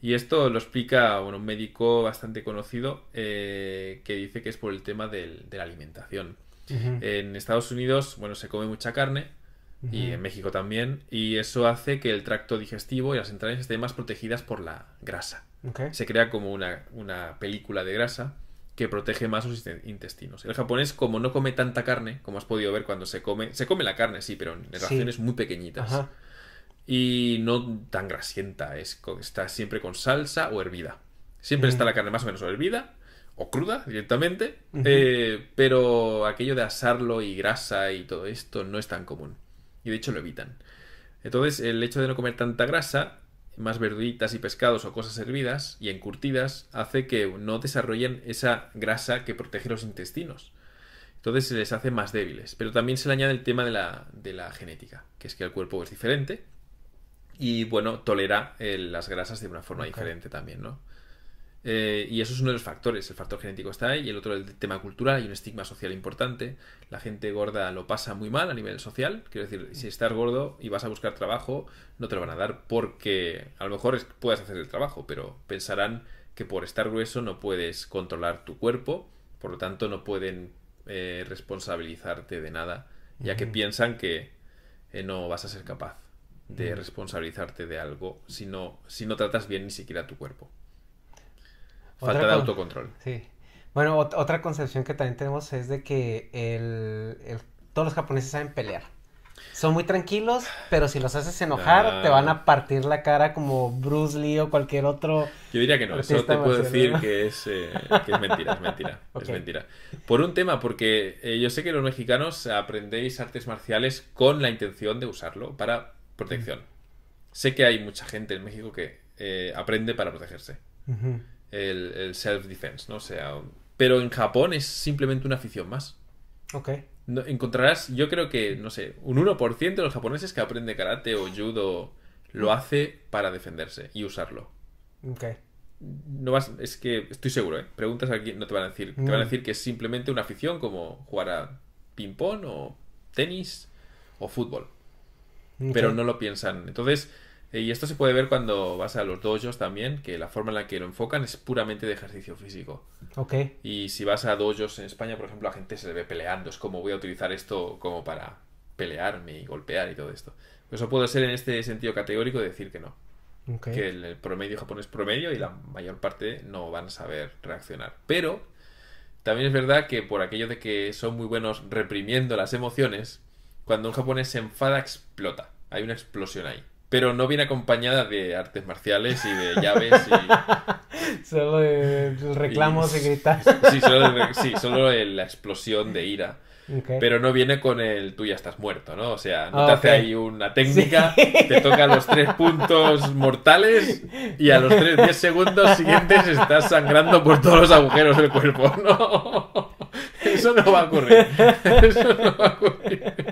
Y esto lo explica bueno, un médico bastante conocido eh, que dice que es por el tema de la alimentación. En Estados Unidos, bueno, se come mucha carne, y en México también, y eso hace que el tracto digestivo y las entrañas estén más protegidas por la grasa. Se crea como una, película de grasa que protege más los intestinos. El japonés, como no come tanta carne, como has podido ver cuando se come, se come la carne, sí, pero en raciones muy pequeñitas. Y no tan grasienta, es, está siempre con salsa o hervida. Siempre mm. está la carne más o menos hervida o cruda directamente, eh, pero aquello de asarlo y grasa y todo esto no es tan común. Y de hecho lo evitan. Entonces, el hecho de no comer tanta grasa, más verduritas y pescados o cosas hervidas y encurtidas, hace que no desarrollen esa grasa que protege los intestinos. Entonces se les hace más débiles. Pero también se le añade el tema de la, genética, que es que el cuerpo es diferente y, bueno, tolera eh, las grasas de una forma diferente también, ¿no? Eh, y eso es uno de los factores. El factor genético está ahí y el otro el tema cultural y un estigma social importante. La gente gorda lo pasa muy mal a nivel social. Quiero decir, si estás gordo y vas a buscar trabajo, no te lo van a dar porque a lo mejor puedas hacer el trabajo, pero pensarán que por estar grueso no puedes controlar tu cuerpo, por lo tanto no pueden eh, responsabilizarte de nada, ya que piensan que eh, no vas a ser capaz de responsabilizarte de algo si no, si no tratas bien ni siquiera tu cuerpo. Falta de autocontrol. Sí. Bueno, otra concepción que también tenemos es de que el, todos los japoneses saben pelear. Son muy tranquilos, pero si los haces enojar, te ah. van a partir la cara como Bruce Lee o cualquier otro. Yo diría que no, eso te puedo decir eh, que es, mentira, es mentira, es mentira. Por un tema, porque eh, yo sé que los mexicanos aprendéis artes marciales con la intención de usarlo para protección. Sé que hay mucha gente en México que eh, aprende para protegerse el, self-defense, ¿no? O sea, pero en Japón es simplemente una afición más. Ok. encontrarás, yo creo que, no sé, un 1% de los japoneses que aprende karate o judo lo hace para defenderse y usarlo. Ok. No vas, es que estoy seguro, ¿eh? Preguntas a alguien, no te van a decir. Te van a mm. decir que es simplemente una afición como jugar a ping-pong o tenis o fútbol. Pero no lo piensan. Entonces, eh, y esto se puede ver cuando vas a los dojos también, que la forma en la que lo enfocan es puramente de ejercicio físico. Y si vas a dojos en España, por ejemplo, la gente se ve peleando. Es como voy a utilizar esto como para pelearme y golpear y todo esto. Pues eso puede ser en este sentido categórico decir que no. Que el, el promedio japonés promedio y la mayor parte no van a saber reaccionar. Pero también es verdad que por aquello de que son muy buenos reprimiendo las emociones, cuando un japonés se enfada explota. Hay una explosión ahí pero no viene acompañada de artes marciales y de llaves solo de reclamos y, gritas Sí, solo, la explosión de ira. Pero no viene con el tú ya estás muerto, ¿no? O sea, no te ah, hace ahí una técnica, te toca los tres puntos mortales y a los tres, segundos siguientes estás sangrando por todos los agujeros del cuerpo. No, eso no va a ocurrir. Eso no va a ocurrir.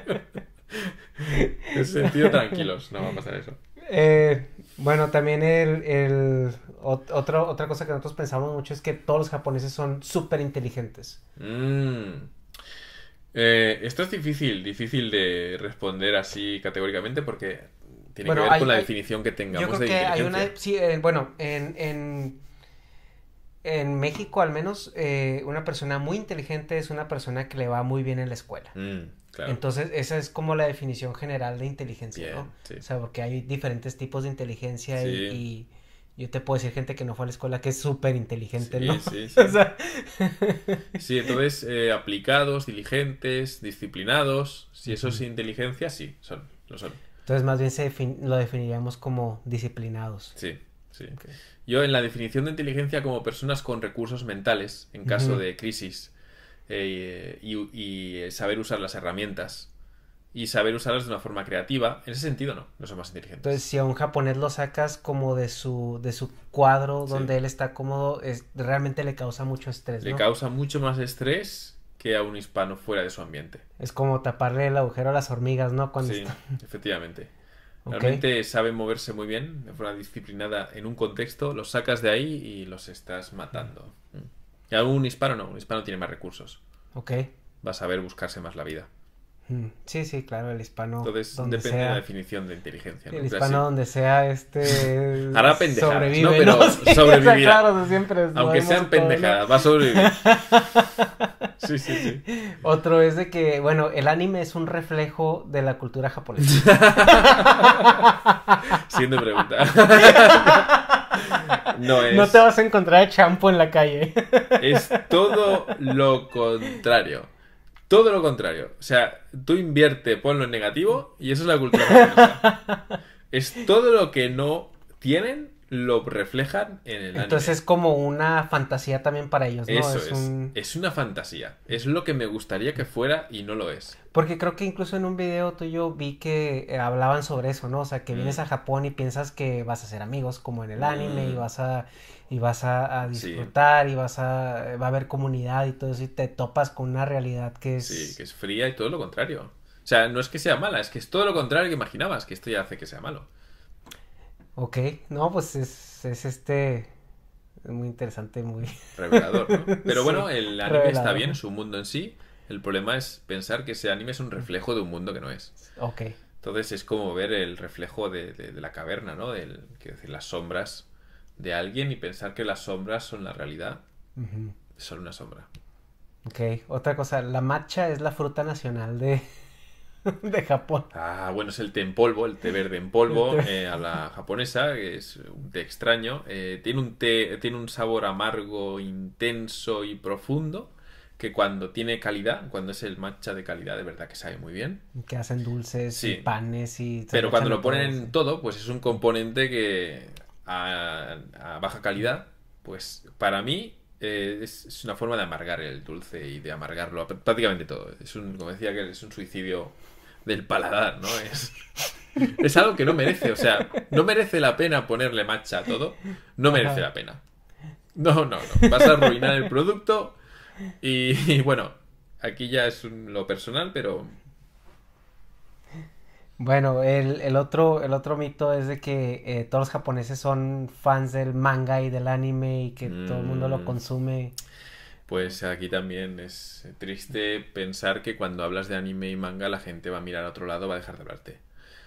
en sentido, tranquilos, no va a pasar eso. Eh, bueno, también el, el otro, otra cosa que nosotros pensamos mucho es que todos los japoneses son súper inteligentes. Mm. Eh, esto es difícil, difícil de responder así categóricamente porque tiene que ver con la definición que tengamos de que eh, bueno, en en México al menos, eh, una persona muy inteligente es una persona que le va muy bien en la escuela. Mm, entonces, esa es como la definición general de inteligencia, ¿no? O sea, porque hay diferentes tipos de inteligencia y, yo te puedo decir gente que no fue a la escuela que es súper inteligente, sí, ¿no? Sí, sí. sí, entonces, eh, aplicados, diligentes, disciplinados, si eso es inteligencia, sí, son, lo son. Entonces, más bien se lo definiríamos como disciplinados. Sí. Yo en la definición de inteligencia como personas con recursos mentales en caso de crisis eh, y, eh, saber usar las herramientas y saber usarlas de una forma creativa, en ese sentido no, no son más inteligentes. Entonces, si a un japonés lo sacas como de su, de su cuadro donde él está cómodo, realmente le causa mucho estrés. Le causa mucho más estrés que a un hispano fuera de su ambiente. Es como taparle el agujero a las hormigas, ¿no? Cuando sí, efectivamente. Realmente sabe moverse muy bien, de forma disciplinada en un contexto, los sacas de ahí y los estás matando. Mm. Y algún hispano no, un hispano tiene más recursos. Ok. Va a saber buscarse más la vida. Mm, sí, sí, claro, el hispano. Entonces, donde depende de la definición de inteligencia. El hispano, donde sea, este. sobrevive, Pero siempre Aunque sean pendejadas, va a sobrevivir. sí, sí, sí. Otro es de que, bueno, el anime es un reflejo de la cultura japonesa. Siguiente pregunta. No, es... no te vas a encontrar de champo en la calle. Es todo lo contrario. Todo lo contrario. O sea, tú invierte, ponlo en negativo y eso es la cultura es todo lo que no tienen lo reflejan en el anime. Entonces es como una fantasía también para ellos, Eso es, es. una fantasía. Es lo que me gustaría que fuera y no lo es. Porque creo que incluso en un video tuyo vi que eh, hablaban sobre eso, ¿no? O sea, que vienes mm. a Japón y piensas que vas a ser amigos como en el anime y mm. vas a y vas a, disfrutar y vas a eh, va a haber comunidad y todo eso y te topas con una realidad que es Sí, que es fría y todo lo contrario. O sea, no es que sea mala, es que es todo lo contrario que imaginabas, que esto ya hace que sea malo. Ok, no, pues es, es este muy interesante, muy revelador, ¿no? Pero bueno, el anime está bien, su mundo en sí. El problema es pensar que ese anime es un reflejo de un mundo que no es. Ok. Entonces es como ver el reflejo de, la caverna, ¿no? Del, quiero decir, las sombras de alguien y pensar que las sombras son la realidad. Son una sombra. Ok, otra cosa, la macha es la fruta nacional de, de Japón. Ah, bueno, es el té en polvo, el té verde en polvo eh, a la japonesa, que es un té extraño. Eh, tiene, un té, tiene un sabor amargo, intenso y profundo que cuando tiene calidad, cuando es el matcha de calidad, de verdad que sabe muy bien. Que hacen dulces y panes y... Pero cuando lo ponen todo, pues es un componente que a, baja calidad, pues para mí eh, es, una forma de amargar el dulce y de amargarlo prácticamente todo. Es un, como decía, que es un suicidio del paladar, ¿no? Es, es algo que no merece, o sea, no merece la pena ponerle matcha a todo, no merece la pena. No, no, no, vas a arruinar el producto y, bueno, aquí ya es lo personal, pero... Bueno, el, otro, el otro mito es de que eh, todos los japoneses son fans del manga y del anime y que todo el mundo lo mm. consume. Pues aquí también es triste pensar que cuando hablas de anime y manga la gente va a mirar a otro lado, va a dejar de hablarte.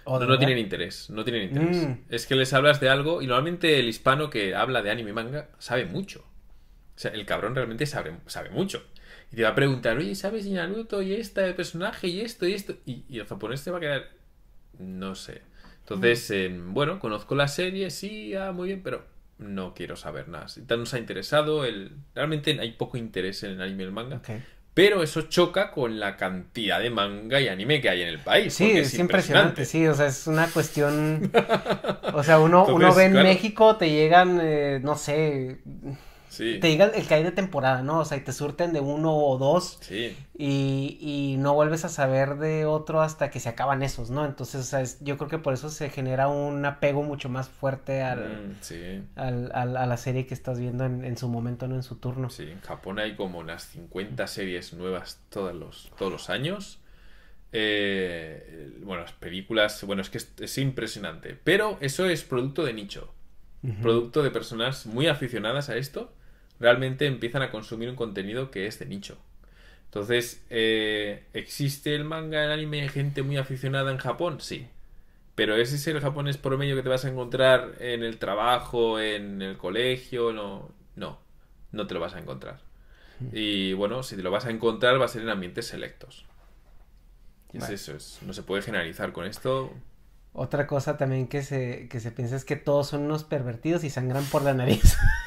no, tienen interés, no tienen mm. interés. Es que les hablas de algo y normalmente el hispano que habla de anime y manga sabe mucho. O sea, el cabrón realmente sabe, sabe mucho. Y te va a preguntar, oye, ¿sabes Naruto y este personaje y esto y esto? Y, el japonés te va a quedar, no sé. Entonces, mm. bueno, conozco la serie, sí, ah, muy bien, pero no quiero saber nada. Si nos ha interesado, el... realmente hay poco interés en el anime y el manga. Pero eso choca con la cantidad de manga y anime que hay en el país. Sí, es, impresionante. sí, o sea, es una cuestión... o sea, uno, uno ve en México, te llegan, eh, no sé, te digan el que hay de temporada, ¿no? O sea, y te surten de uno o dos. Y, no vuelves a saber de otro hasta que se acaban esos, ¿no? Entonces, o sea, yo creo que por eso se genera un apego mucho más fuerte mm, al, a la serie que estás viendo en, en, su momento, no en su turno. Sí, en Japón hay como unas 50 series nuevas todos los, todos los años. Eh, bueno, las películas, bueno, es que es impresionante. Pero eso es producto de nicho producto de personas muy aficionadas a esto realmente empiezan a consumir un contenido que es de nicho. Entonces, eh, ¿existe el manga, el anime, gente muy aficionada en Japón? Sí. Pero ese es el japonés promedio que te vas a encontrar en el trabajo, en el colegio, no, no, no te lo vas a encontrar. Mm. Y bueno, si te lo vas a encontrar va a ser en ambientes selectos. Es eso, no se puede generalizar con esto. Otra cosa también que se, que se piensa es que todos son unos pervertidos y sangran por la nariz.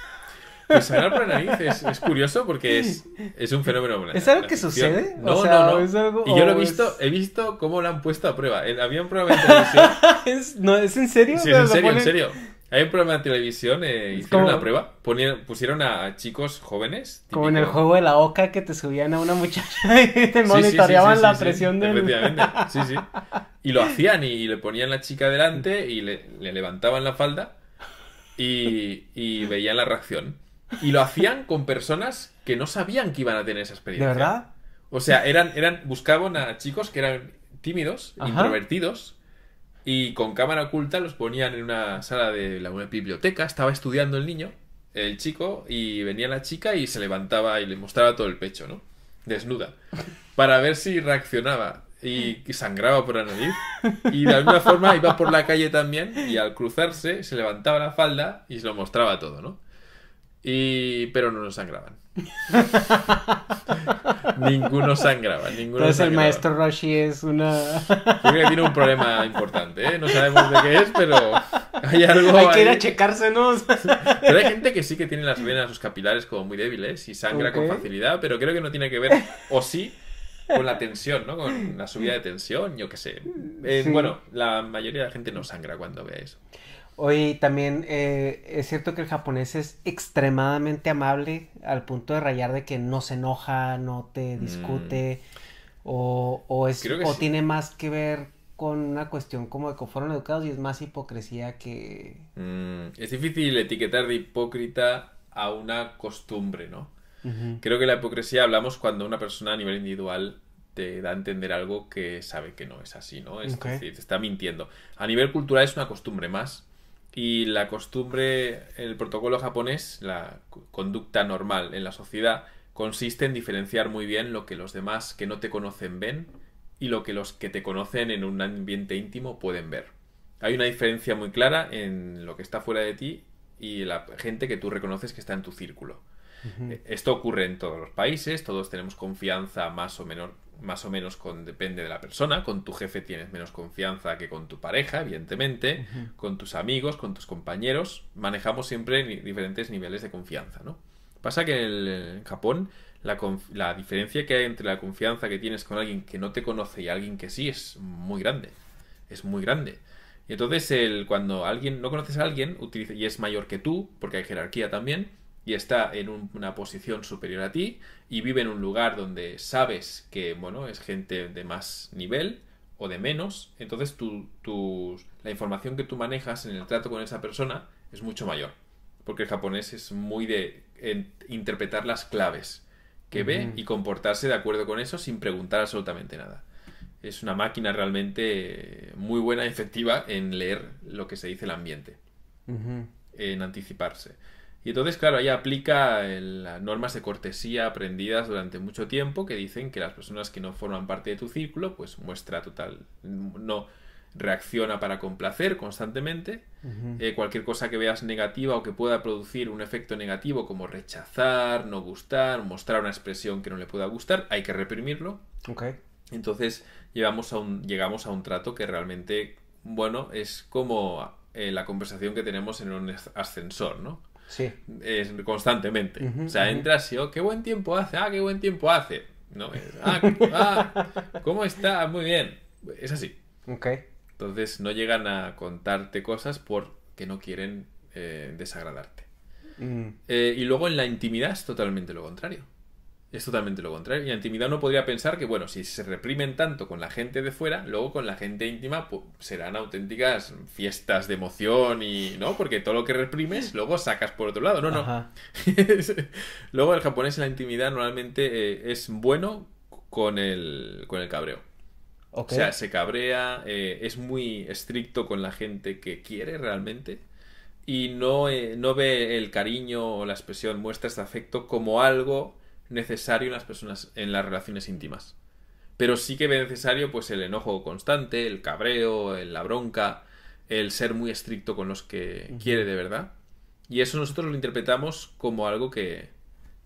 Pues por la nariz es, curioso porque es, es un fenómeno. ¿Es algo que sucede? No, no, no. y yo lo he visto, he visto cómo lo han puesto a prueba. Había un programa de televisión. ¿Es, no, ¿Es en serio? Sí, es en serio, en serio. Hay un programa de televisión, eh, hicieron prueba, pusieron a chicos jóvenes. Como en el juego de la oca que te subían a una muchacha y te monitoreaban la presión del... Efectivamente, sí, sí. Y lo hacían y le ponían la chica delante y le, le levantaban la falda y, y veían la reacción. Y lo hacían con personas que no sabían que iban a tener esa experiencia. ¿De verdad? O sea, eran, eran, buscaban a chicos que eran tímidos, introvertidos, y con cámara oculta los ponían en una sala de la biblioteca, estaba estudiando el niño, el chico, y venía la chica y se levantaba y le mostraba todo el pecho, ¿no? Desnuda. Para ver si reaccionaba y, y sangraba por la nariz. Y de alguna forma iba por la calle también y al cruzarse se levantaba la falda y se lo mostraba todo, ¿no? Y... Pero no nos sangraban. ninguno sangraba, Entonces el maestro Roshi es una... creo que tiene un problema importante, ¿eh? No sabemos de qué es, pero hay algo Hay que ir a checársenos. pero hay gente que sí que tiene las venas, sus capilares como muy débiles y sangra con facilidad, pero creo que no tiene que ver, o sí, con la tensión, ¿no? Con la subida de tensión, yo qué sé. Eh, bueno, la mayoría de la gente no sangra cuando ve eso. Oye, también eh, es cierto que el japonés es extremadamente amable al punto de rayar de que no se enoja, no te mm. discute, o, o, es, o tiene más que ver con una cuestión como de que fueron educados y es más hipocresía que... Mm, es difícil etiquetar de hipócrita a una costumbre, ¿no? Creo que la hipocresía hablamos cuando una persona a nivel individual te da a entender algo que sabe que no es así, ¿no? Es decir, te está mintiendo. A nivel cultural es una costumbre más y la costumbre, el protocolo japonés, la conducta normal en la sociedad, consiste en diferenciar muy bien lo que los demás que no te conocen ven y lo que los que te conocen en un ambiente íntimo pueden ver. Hay una diferencia muy clara en lo que está fuera de ti y la gente que tú reconoces que está en tu círculo. Esto ocurre en todos los países, todos tenemos confianza más o menos más o menos con, depende de la persona, con tu jefe tienes menos confianza que con tu pareja, evidentemente, con tus amigos, con tus compañeros, manejamos siempre diferentes niveles de confianza, ¿no? Pasa que en, Japón la, la, diferencia que hay entre la confianza que tienes con alguien que no te conoce y alguien que sí es muy grande, es muy grande. Y entonces el, cuando alguien no conoces a alguien utiliza, y es mayor que tú, porque hay jerarquía también, y está en una posición superior a ti y vive en un lugar donde sabes que, bueno, es gente de más nivel o de menos, entonces tu, la información que tú manejas en el trato con esa persona es mucho mayor. Porque el japonés es muy de interpretar las claves que ve y comportarse de acuerdo con eso sin preguntar absolutamente nada. Es una máquina realmente muy buena y efectiva en leer lo que se dice el ambiente, en anticiparse. Y entonces, claro, ya aplica las normas de cortesía aprendidas durante mucho tiempo que dicen que las personas que no forman parte de tu círculo, pues muestra total, no reacciona para complacer constantemente. Eh, cualquier cosa que veas negativa o que pueda producir un efecto negativo, como rechazar, no gustar, mostrar una expresión que no le pueda gustar, hay que reprimirlo. Entonces a un, llegamos a un trato que realmente, bueno, es como eh, la conversación que tenemos en un ascensor, ¿no? Sí. constantemente. o sea, entras y, oh, qué buen tiempo hace, ah, qué buen tiempo hace. No, ah, ah, ¿cómo está? Muy bien. Es así. Ok. Entonces no llegan a contarte cosas porque no quieren eh, desagradarte. Mm. Eh, y luego en la intimidad es totalmente lo contrario. Es totalmente lo contrario. Y la intimidad no podría pensar que, bueno, si se reprimen tanto con la gente de fuera, luego con la gente íntima pues, serán auténticas fiestas de emoción y, ¿no? Porque todo lo que reprimes, luego sacas por otro lado. No, no. luego el japonés en la intimidad normalmente eh, es bueno con el, con el cabreo. O sea, se cabrea, eh, es muy estricto con la gente que quiere realmente y no, eh, no ve el cariño o la expresión muestra este afecto como algo necesario en las personas, en las relaciones íntimas. Pero sí que ve necesario, pues, el enojo constante, el cabreo, la bronca, el ser muy estricto con los que quiere de verdad. Y eso nosotros lo interpretamos como algo que,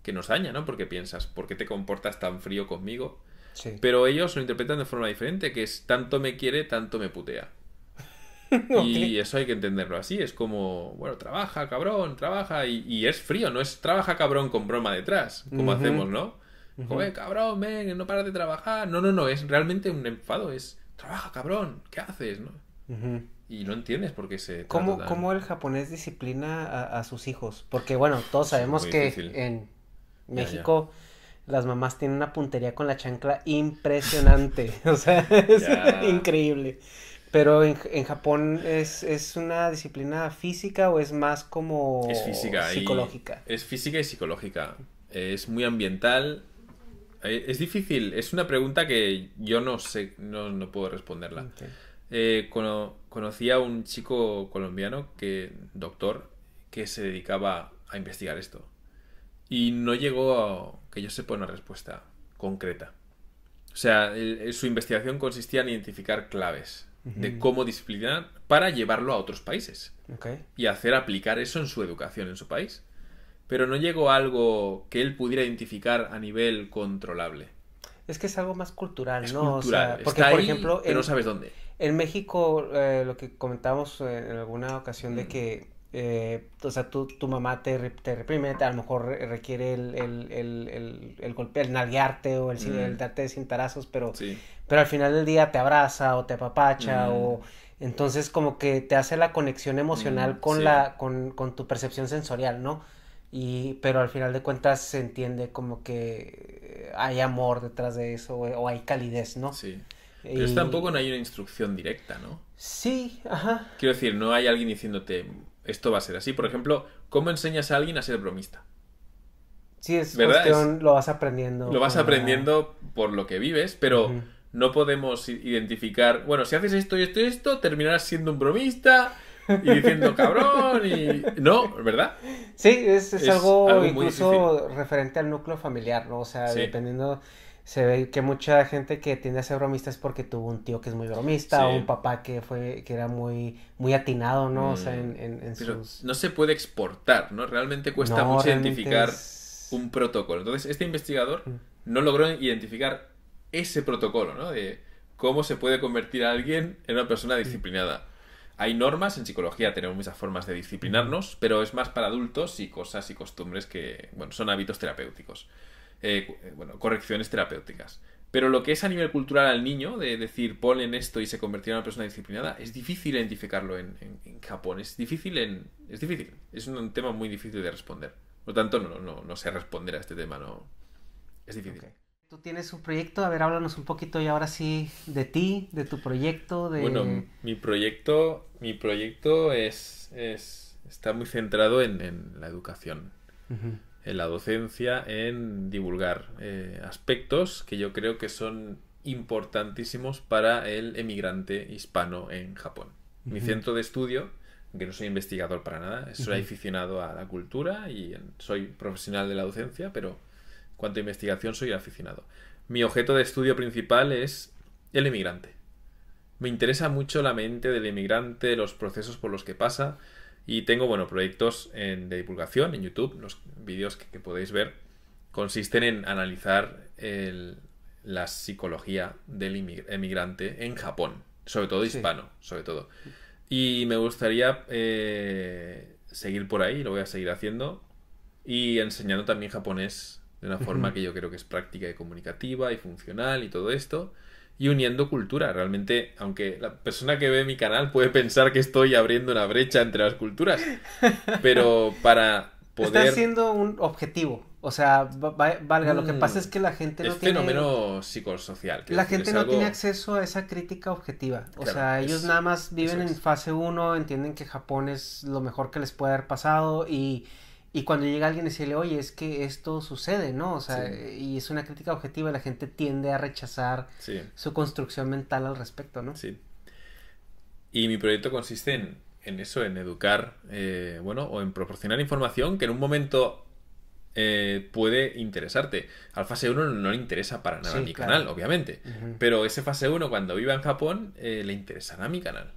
que nos daña, ¿no? Porque piensas, ¿por qué te comportas tan frío conmigo? Pero ellos lo interpretan de forma diferente, que es tanto me quiere, tanto me putea. Y eso hay que entenderlo así. Es como, bueno, trabaja, cabrón, trabaja. Y, es frío, no es trabaja, cabrón, con broma detrás, como hacemos, ¿no? cabrón, men, no para de trabajar. No, no, no, es realmente un enfado. Es, trabaja, cabrón, ¿qué haces, no? Y no entiendes por qué se... ¿Cómo, ¿Cómo, el japonés disciplina a, sus hijos? Porque, bueno, todos sabemos que en México... las mamás tienen una puntería con la chancla impresionante. o sea, es increíble. Pero en, Japón es, una disciplina física o es más como es física psicológica. es física y psicológica. Es muy ambiental. Eh, es difícil, es una pregunta que yo no sé, no, puedo responderla. Eh, conocí a un chico colombiano, que doctor, que se dedicaba a investigar esto. Y no llegó, a, que yo sepa, una respuesta concreta. O sea, su investigación consistía en identificar claves de cómo disciplinar para llevarlo a otros países y hacer aplicar eso en su educación en su país. Pero no llegó a algo que él pudiera identificar a nivel controlable. Es que es algo más cultural, ¿no? porque, por ejemplo, en, no sabes dónde. En México, eh, lo que comentamos eh, en alguna ocasión de mm. que, eh, sea, tu mamá te, te, reprime, a lo mejor requiere el, el, el, el, golpe, el nalguearte o el, mm. darte de cintarazos, pero, pero al final del día te abraza o te apapacha o entonces como que te hace la conexión emocional con la con, con, tu percepción sensorial, ¿no? Y pero al final de cuentas se entiende como que hay amor detrás de eso o hay calidez, ¿no? Sí. Pero tampoco no hay una instrucción directa, ¿no? Sí, ajá. Quiero decir, no hay alguien diciéndote esto va a ser así. Por ejemplo, ¿cómo enseñas a alguien a ser bromista? Sí, es ¿verdad? cuestión, lo vas aprendiendo. Lo vas aprendiendo por lo que vives, pero no podemos identificar, bueno, si haces esto y esto y esto, terminarás siendo un bromista y diciendo cabrón y... No, ¿verdad? Sí, es, algo, incluso referente al núcleo familiar, ¿no? O sea, dependiendo... Se ve que mucha gente que tiende a ser bromista es porque tuvo un tío que es muy bromista o un papá que fue que era muy muy atinado, ¿no? O sea, mm. en, en, Pero No se puede exportar, ¿no? Realmente cuesta mucho identificar un protocolo. Entonces, este investigador mm. no logró identificar ese protocolo, ¿no? De cómo se puede convertir a alguien en una persona disciplinada. Hay normas, en psicología tenemos muchas formas de disciplinarnos, pero es más para adultos y cosas y costumbres que, bueno, son hábitos terapéuticos. Eh, eh, bueno, correcciones terapéuticas. Pero lo que es a nivel cultural al niño, de decir ponen esto y se convertirá en una persona disciplinada, es difícil identificarlo en, Japón. Es difícil en. Es difícil. Es un, tema muy difícil de responder. Por lo tanto, no, no, no sé responder a este tema, no. Es difícil. Tú tienes un proyecto, a ver, háblanos un poquito y ahora sí de ti, de tu proyecto, de... Bueno, mi proyecto, mi proyecto es, está muy centrado en, la educación, en la docencia, en divulgar eh, aspectos que yo creo que son importantísimos para el emigrante hispano en Japón. Mi centro de estudio, que no soy investigador para nada, soy aficionado a la cultura y soy profesional de la docencia, pero Cuanto a investigación, soy aficionado. Mi objeto de estudio principal es el emigrante. Me interesa mucho la mente del emigrante, los procesos por los que pasa y tengo, bueno, proyectos en, de divulgación en YouTube. Los vídeos que, podéis ver consisten en analizar la psicología del emigrante en Japón, sobre todo hispano, sobre todo. Y me gustaría eh, seguir por ahí, lo voy a seguir haciendo y enseñando también japonés de una forma que yo creo que es práctica y comunicativa y funcional y todo esto, y uniendo cultura. Realmente, aunque la persona que ve mi canal puede pensar que estoy abriendo una brecha entre las culturas, pero para poder... Está siendo un objetivo. O sea, valga, lo que pasa es que la gente mm, no es tiene... fenómeno psicosocial. La gente no tiene acceso a esa crítica objetiva. O sea, ellos nada más viven en fase 1, entienden que Japón es lo mejor que les puede haber pasado y y cuando llega alguien y le oye, es que esto sucede, ¿no? O sea, y es una crítica objetiva la gente tiende a rechazar su construcción mental al respecto, ¿no? Sí. Y mi proyecto consiste en, eso, en educar, eh, bueno, o en proporcionar información que en un momento eh, puede interesarte. Al fase 1 no le interesa para nada mi canal, obviamente. Pero ese fase 1, cuando viva en Japón, eh, le interesará a mi canal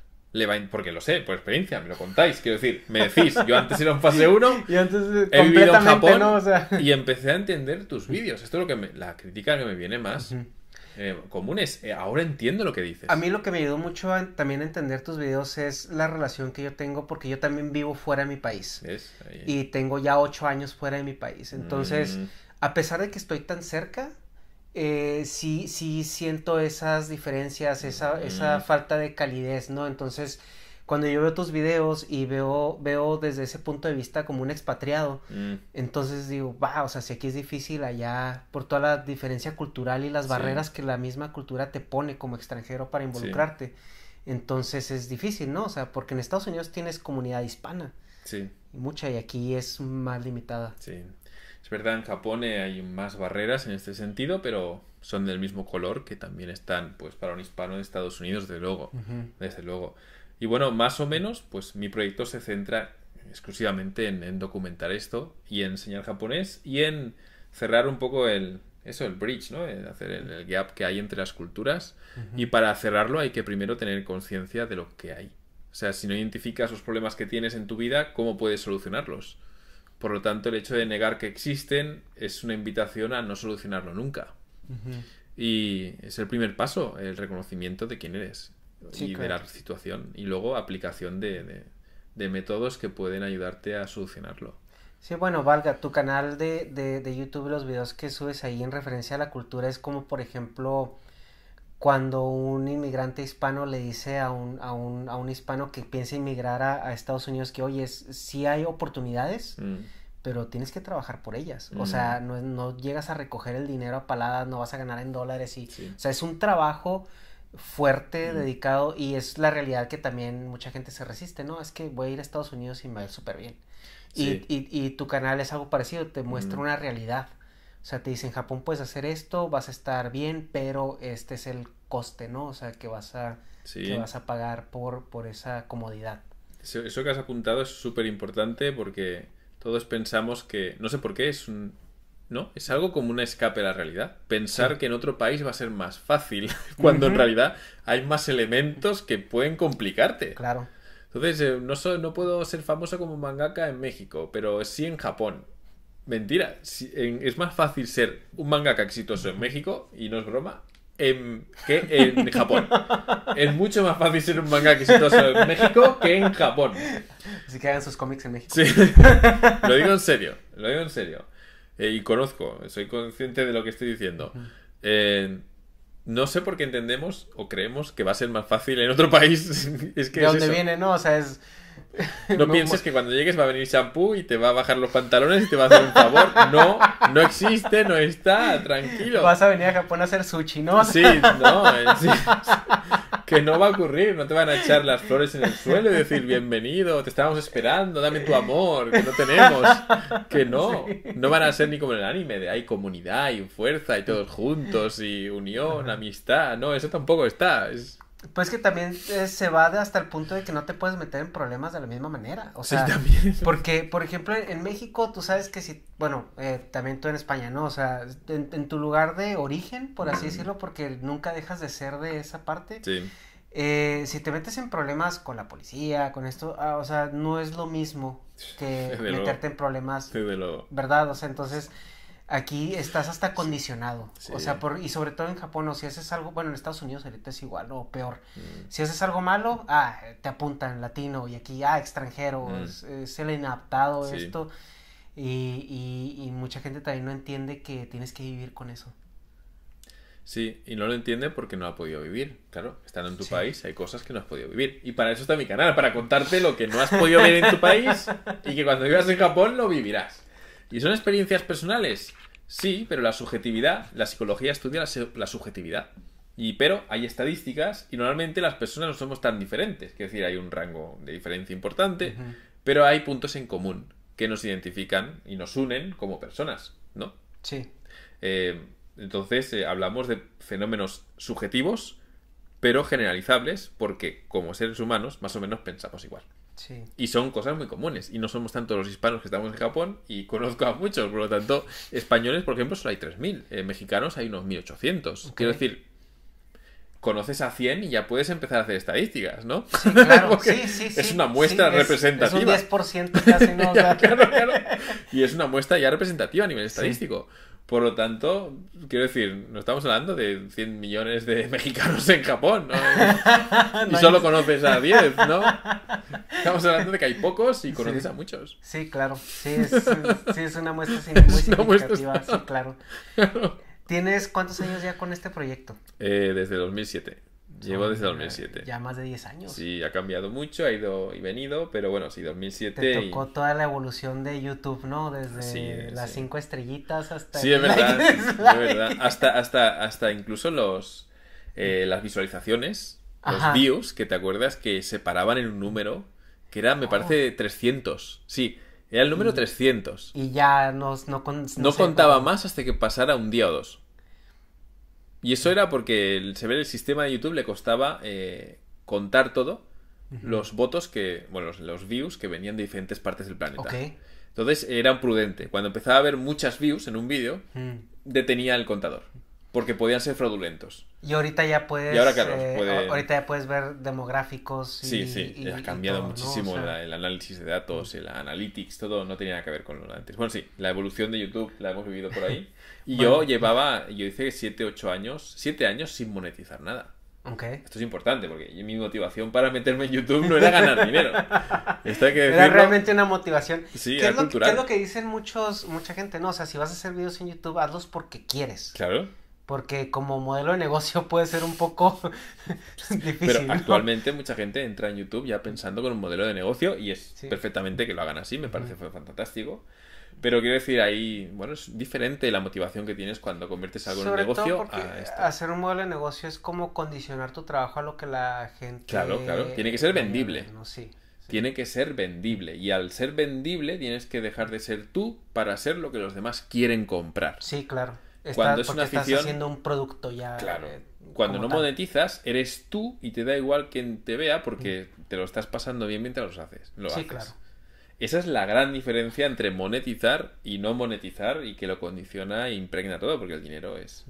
porque lo sé, por experiencia, me lo contáis, quiero decir, me decís, yo antes era un fase 1, y antes eh, vivido en Japón y empecé a entender tus vídeos. Esto es lo que me, la crítica que me viene más eh, común es, eh, ahora entiendo lo que dices. A mí lo que me ayudó mucho también a entender tus vídeos es la relación que yo tengo porque yo también vivo fuera de mi país. Y tengo ya ocho años fuera de mi país. Entonces, mm. a pesar de que estoy tan cerca, eh, sí, sí siento esas diferencias, esa, esa falta de calidez, ¿no? Entonces, cuando yo veo tus videos y veo, veo desde ese punto de vista como un expatriado, mm. entonces digo, va, o sea, si aquí es difícil allá, por toda la diferencia cultural y las barreras que la misma cultura te pone como extranjero para involucrarte, entonces es difícil, ¿no? O sea, porque en Estados Unidos tienes comunidad hispana. Sí. Mucha, y aquí es más limitada. Sí. Es verdad, en Japón eh, hay más barreras en este sentido, pero son del mismo color que también están, pues, para un hispano en Estados Unidos, desde luego. Desde luego. Y bueno, más o menos, pues mi proyecto se centra exclusivamente en, documentar esto y en enseñar japonés y en cerrar un poco el eso, el bridge, ¿no? hacer el, gap que hay entre las culturas. Y para cerrarlo hay que primero tener conciencia de lo que hay. O sea, si no identificas los problemas que tienes en tu vida, ¿cómo puedes solucionarlos? Por lo tanto, el hecho de negar que existen es una invitación a no solucionarlo nunca. Y es el primer paso, el reconocimiento de quién eres y de la situación. Y luego aplicación de, métodos que pueden ayudarte a solucionarlo. Sí, bueno, Valga, tu canal de, de, YouTube, los videos que subes ahí en referencia a la cultura es como, por ejemplo, cuando un inmigrante hispano le dice a un, a un, hispano que piensa inmigrar a, Estados Unidos que, oye, sí hay oportunidades, mm. pero tienes que trabajar por ellas. O mm. sea, no, no, llegas a recoger el dinero a paladas, no vas a ganar en dólares. Y, O sea, es un trabajo fuerte, mm. dedicado, y es la realidad que también mucha gente se resiste, ¿no? Es que voy a ir a Estados Unidos y me va a ir súper bien. Y, y, y, tu canal es algo parecido, te muestra una realidad. O sea, te dicen, Japón puedes hacer esto, vas a estar bien, pero este es el coste, ¿no? O sea, que vas a, vas a pagar por, por esa comodidad. Eso, que has apuntado es súper importante porque todos pensamos que, no sé por qué, es un, ¿no? Es algo como una escape a la realidad. Pensar que en otro país va a ser más fácil, cuando en realidad hay más elementos que pueden complicarte. Claro. Entonces, eh, no, no puedo ser famoso como mangaka en México, pero sí en Japón. Mentira, es más fácil ser un mangaka exitoso en México, y no es broma, em, que en Japón. es mucho más fácil ser un mangaka exitoso en México que en Japón. Así que hagan sus cómics en México. Sí. lo digo en serio, lo digo en serio. Eh, y conozco, soy consciente de lo que estoy diciendo. Eh, no sé por qué entendemos o creemos que va a ser más fácil en otro país. es que ¿De dónde viene? No, o sea, es No, pienses que cuando llegues va a venir shampoo y te va a bajar los pantalones y te va a hacer un favor. No, no existe, no está, tranquilo. Vas a venir a Japón a hacer sushi, ¿no? Sí, no, eh, que no va a ocurrir, no te van a echar las flores en el suelo y decir bienvenido, te estábamos esperando, dame tu amor, que no tenemos. Que no, no van a ser ni como en el anime, de hay comunidad y fuerza y todos juntos y unión, amistad. No, eso tampoco está. Es pues que también eh, se va de hasta el punto de que no te puedes meter en problemas de la misma manera. O sea, porque, por ejemplo, en, México tú sabes que si, bueno, eh, también tú en España, ¿no? O sea, en, tu lugar de origen, por así decirlo, porque nunca dejas de ser de esa parte. Sí. Eh, si te metes en problemas con la policía, con esto, ah, o sea, no es lo mismo que meterte en problemas, ¿verdad? O sea, entonces Aquí estás hasta condicionado. O sea, y sobre todo en Japón, o si haces algo, bueno, en Estados Unidos ahorita es igual o peor. Mm. Si haces algo malo, ah, te apuntan latino y aquí, ah, extranjero, mm. es, el inadaptado, esto. Y, mucha gente también no entiende que tienes que vivir con eso. Sí, y no lo entiende porque no ha podido vivir. Claro, están en tu país hay cosas que no has podido vivir. Y para eso está mi canal, para contarte lo que no has podido vivir en tu país y que cuando vivas en Japón lo vivirás. ¿Y son experiencias personales? Sí, pero la subjetividad, la psicología estudia la, subjetividad. Y, pero hay estadísticas y normalmente las personas no somos tan diferentes. Es decir, hay un rango de diferencia importante, pero hay puntos en común que nos identifican y nos unen como personas, ¿no? Sí. Eh, entonces eh, hablamos de fenómenos subjetivos, pero generalizables, porque como seres humanos más o menos pensamos igual. Y son cosas muy comunes. Y no somos tanto los hispanos que estamos en Japón y conozco a muchos. Por lo tanto, españoles, por ejemplo, solo hay 3.000. Eh, mexicanos hay unos 1.800. Quiero decir, conoces a 100 y ya puedes empezar a hacer estadísticas, ¿no? Sí, Es una muestra representativa. 10% Y es una muestra ya representativa a nivel estadístico. Por lo tanto, quiero decir, no estamos hablando de 100 millones de mexicanos en Japón, ¿no? y solo conoces a 10, ¿no? Estamos hablando de que hay pocos y conoces a muchos. Sí, claro. Sí, es, sí, es una muestra muy significativa, sí, claro. ¿Tienes cuántos años ya con este proyecto? Eh, desde 2007. Llevo desde 2007. Ya más de 10 años. Sí, ha cambiado mucho, ha ido y venido, pero bueno, sí, 2007. Te tocó toda la evolución de YouTube, ¿no? Desde las cinco estrellitas hasta. Sí, es verdad. de verdad. Hasta, hasta, incluso los, eh, las visualizaciones, los views, que te acuerdas que se paraban en un número que era, me parece, 300. Sí, era el número 300. Y ya no, contaba más hasta que pasara un día o dos. Y eso era porque se ve el sistema de YouTube le costaba eh, contar todo, los votos que, bueno, los, views que venían de diferentes partes del planeta. Entonces era prudente. Cuando empezaba a haber muchas views en un vídeo, mm. detenía el contador porque podían ser fraudulentos. Y ahorita ya puedes. ahora, eh, ahorita ya puedes ver demográficos. sí, sí, ha cambiado muchísimo el análisis de datos, el analytics, todo no tenía nada que ver con lo de antes. Bueno, sí, la evolución de YouTube la hemos vivido por ahí. Y yo llevaba, yo hice 7, 8 años, 7 años sin monetizar nada. Okay. Esto es importante porque mi motivación para meterme en YouTube no era ganar dinero. era realmente una motivación. Sí, es lo, ¿Qué, es lo, que dicen muchos, mucha gente? No, o sea, si vas a hacer videos en YouTube, hazlos porque quieres. Claro porque como modelo de negocio puede ser un poco difícil. Pero actualmente mucha gente entra en YouTube ya pensando con un modelo de negocio y es perfectamente que lo hagan así, me parece fantástico. Pero quiero decir, ahí, bueno, es diferente la motivación que tienes cuando conviertes algo en un negocio a esto. Hacer un modelo de negocio es como condicionar tu trabajo a lo que la gente. Claro, claro. Tiene que ser vendible. Tiene que ser vendible. Y al ser vendible, tienes que dejar de ser tú para ser lo que los demás quieren comprar. Sí, claro cuando es una afición. haciendo un producto ya. Claro. Eh, cuando no monetizas, eres tú y te da igual quien te vea porque mm. te lo estás pasando bien mientras lo haces. sí, claro. Esa es la gran diferencia entre monetizar y no monetizar y que lo condiciona e impregna todo porque el dinero es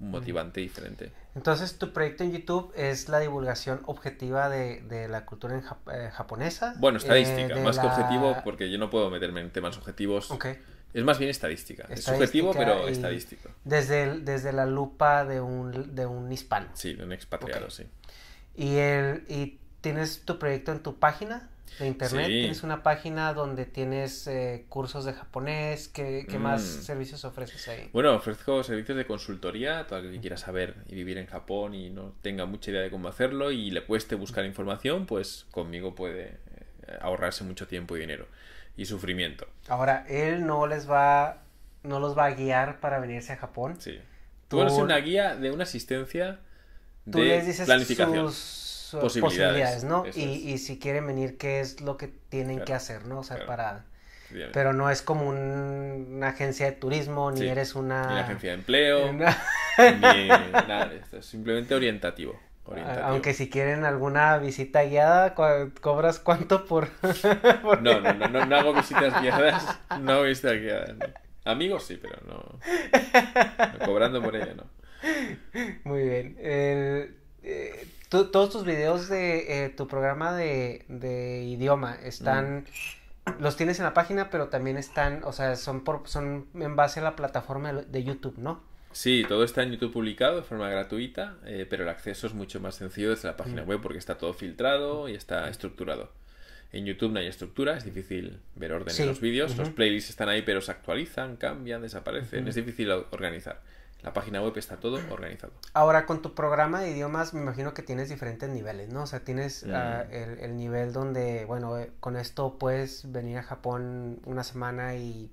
un mm. motivante diferente. Entonces, tu proyecto en YouTube es la divulgación objetiva de, de la cultura eh, japonesa. Bueno, estadística, eh, más que objetivo, porque yo no puedo meterme en temas objetivos. ok es más bien estadística. es subjetivo, pero estadístico. Desde, desde la lupa de un, de un hispano. Sí, de un expatriado, sí. ¿Y, el, ¿Y tienes tu proyecto en tu página? de internet. Tienes una página donde tienes eh, cursos de japonés. ¿Qué, qué más mm. servicios ofreces ahí? Bueno, ofrezco servicios de consultoría. Todo el que quiera saber y vivir en Japón y no tenga mucha idea de cómo hacerlo y le cueste buscar información, pues conmigo puede eh, ahorrarse mucho tiempo y dinero y sufrimiento. Ahora, él no les va, no los va a guiar para venirse a Japón. Sí. Tú, eres una guía de una asistencia de les dices Sus... Posibilidades, ¿no? Y, si quieren venir, ¿qué es lo que tienen que hacer, ¿no? O sea, para... Pero no es como una agencia de turismo, ni eres una... Ni una agencia de empleo, ni nada, es simplemente orientativo. Aunque si quieren alguna visita guiada, ¿cobras cuánto por...? No, no, no, no, hago visitas guiadas, no hago visitas guiadas. Amigos sí, pero no, Cobrando por ella, no. Muy bien. Eh, todos tus videos de eh, tu programa de, idioma están... Mm. Los tienes en la página, pero también están, o sea, son, por, son en base a la plataforma de YouTube, ¿no? Sí, todo está en YouTube publicado de forma gratuita, eh, pero el acceso es mucho más sencillo desde la página mm. web porque está todo filtrado y está estructurado. En YouTube no hay estructura, es difícil ver orden en los vídeos. Los playlists están ahí, pero se actualizan, cambian, desaparecen. Es difícil organizar. La página web está todo organizado. Ahora, con tu programa de idiomas, me imagino que tienes diferentes niveles, ¿no? O sea, tienes mm. ah, el, nivel donde, bueno, eh, con esto puedes venir a Japón una semana y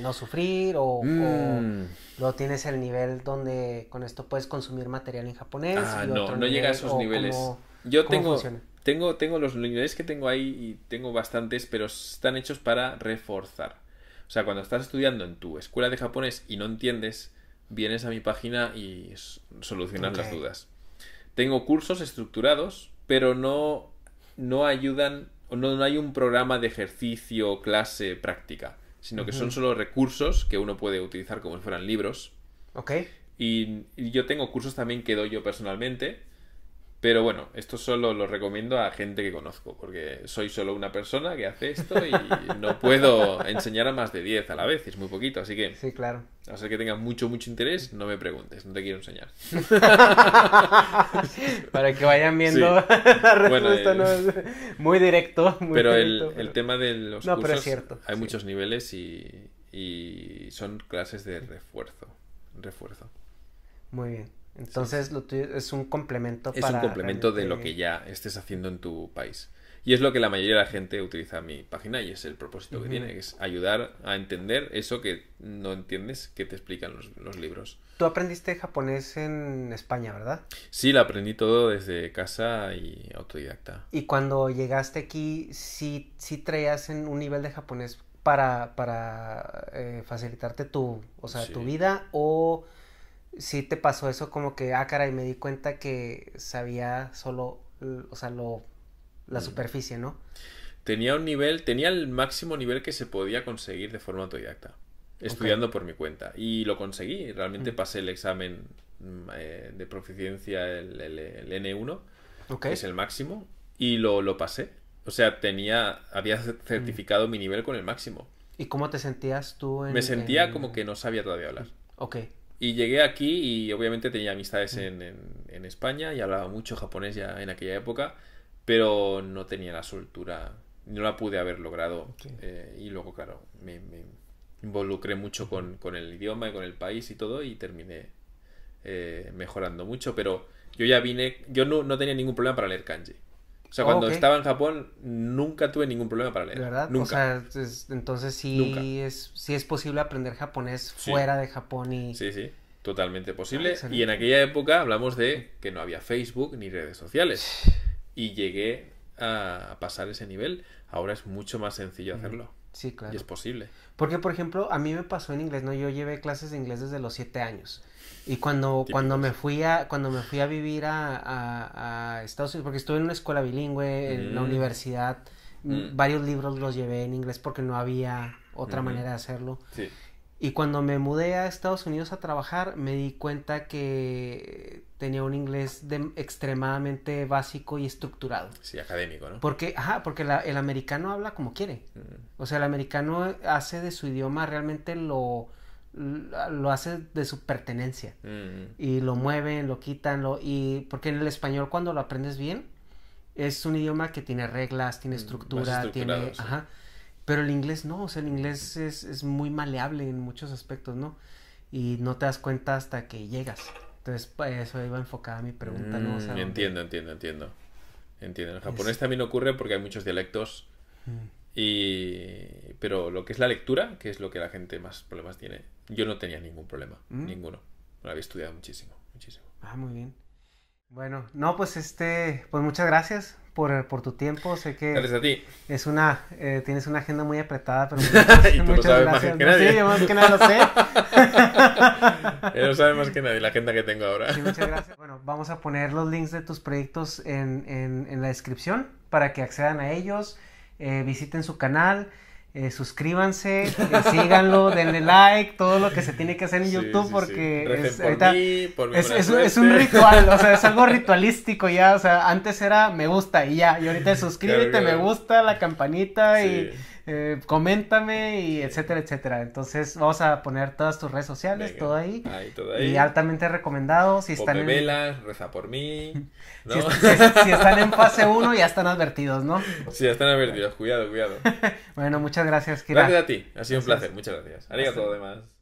no sufrir o, no mm. tienes el nivel donde con esto puedes consumir material en japonés. Ah, no, no llega a esos niveles. Yo tengo, tengo, los niveles que tengo ahí y tengo bastantes, pero están hechos para reforzar. O sea, cuando estás estudiando en tu escuela de japonés y no entiendes, vienes a mi página y solucionas las dudas. Tengo cursos estructurados, pero no, no ayudan, no, no hay un programa de ejercicio, clase, práctica sino que son solo recursos que uno puede utilizar como si fueran libros. Ok. y yo tengo cursos también que doy yo personalmente pero bueno, esto solo lo recomiendo a gente que conozco, porque soy solo una persona que hace esto y no puedo enseñar a más de 10 a la vez, es muy poquito, así que... Sí, claro. A ser que tengas mucho, mucho interés, no me preguntes, no te quiero enseñar. Para que vayan viendo la respuesta, eh, no es muy directo. Muy pero, directo el, pero, el, tema de los no, pero es cierto, hay muchos niveles y, y son clases de refuerzo, refuerzo. Muy bien. Entonces es un complemento es un complemento de lo que ya estés haciendo en tu país. Y es lo que la mayoría de la gente utiliza mi página y es el propósito que tiene, es ayudar a entender eso que no entiendes que te explican los, libros. Tú aprendiste japonés en España, ¿verdad? Sí, lo aprendí todo desde casa y autodidacta. Y cuando llegaste aquí, sí, si traías en un nivel de japonés para, para eh, facilitarte tu, o sea, tu vida o si te pasó eso como que, ah, caray, me di cuenta que sabía solo, o sea, la superficie, ¿no? Tenía un nivel, tenía el máximo nivel que se podía conseguir de forma autodidacta, estudiando por mi cuenta. Y lo conseguí, realmente mm. pasé el examen mm, eh, de proficiencia, el, N1, que es el máximo, y lo, pasé. O sea, tenía, había mm. certificado mi nivel con el máximo. ¿Y cómo te sentías tú? En, me sentía como que no sabía todavía hablar. Ok. Y llegué aquí y obviamente tenía amistades mm. en, España y hablaba mucho japonés ya en aquella época, pero no tenía la soltura, no la pude haber logrado. Eh, y luego, claro, me, involucré mucho con, el idioma y con el país y todo y terminé eh, mejorando mucho, pero yo ya vine, yo no tenía ningún problema para leer kanji. O sea, cuando estaba en Japón nunca tuve ningún problema para leer. ¿Verdad? Nunca. O sea, entonces sí es, sí es posible aprender japonés fuera de Japón y... Sí, sí, totalmente posible. Ah, y en aquella época hablamos de que no había Facebook ni redes sociales. Y llegué a pasar ese nivel ahora es mucho más sencillo hacerlo. Sí, claro. Y es posible. Porque, por ejemplo, a mí me pasó en inglés, ¿no? Yo llevé clases de inglés desde los siete años. Y cuando, cuando me fui a, cuando me fui a vivir a, Estados Unidos, porque estuve en una escuela bilingüe, en la mm. universidad, mm. varios libros los llevé en inglés porque no había otra manera de hacerlo. Sí. Y cuando me mudé a Estados Unidos a trabajar, me di cuenta que tenía un inglés extremadamente básico y estructurado. Sí, académico, ¿no? Porque, ajá, porque el americano habla como quiere. Mm. O sea, el americano hace de su idioma realmente lo, lo hace de su pertenencia. Mm. Y lo mueven, lo quitan, lo, y porque en el español cuando lo aprendes bien, es un idioma que tiene reglas, tiene mm, estructura, tiene... Ajá. Pero el inglés no, o sea, el inglés es, muy maleable en muchos aspectos, ¿no? Y no te das cuenta hasta que llegas. Entonces, eso iba enfocada mi pregunta, ¿no? Mm, entiendo, entiendo, entiendo. Entiendo. En el japonés también ocurre porque hay muchos dialectos. Mm. Y... Pero lo que es la lectura, que es lo que la gente más problemas tiene, yo no tenía ningún problema, mm. ninguno. Lo había estudiado muchísimo, muchísimo. Ah, muy bien. Bueno, no, pues este, pues muchas gracias por, por tu tiempo. Sé que es una, eh, tienes una agenda muy apretada, pero y sabes gracias. más que nadie. Sí, yo más que nada lo sé. Él lo sabe más que nadie, la agenda que tengo ahora. Sí, muchas gracias. Bueno, vamos a poner los links de tus proyectos en, en, en la descripción para que accedan a ellos, eh, visiten su canal. Eh, suscríbanse, eh, síganlo, denle like, todo lo que se tiene que hacer en YouTube porque Es, es, un este. ritual, o sea, es algo ritualístico ya, o sea, antes era me gusta y ya, y ahorita suscríbete, me gusta, la campanita y eh, coméntame y etcétera, etcétera. Entonces vamos a poner todas tus redes sociales, todo, ahí, todo, ahí, Y altamente recomendado. Si están en... velas, reza por mí. Si, están en fase 1 ya están advertidos, ¿no? Sí, ya están advertidos, cuidado, cuidado. bueno, muchas gracias, Kira. Gracias a ti, ha sido un placer, muchas gracias. Arigato, todo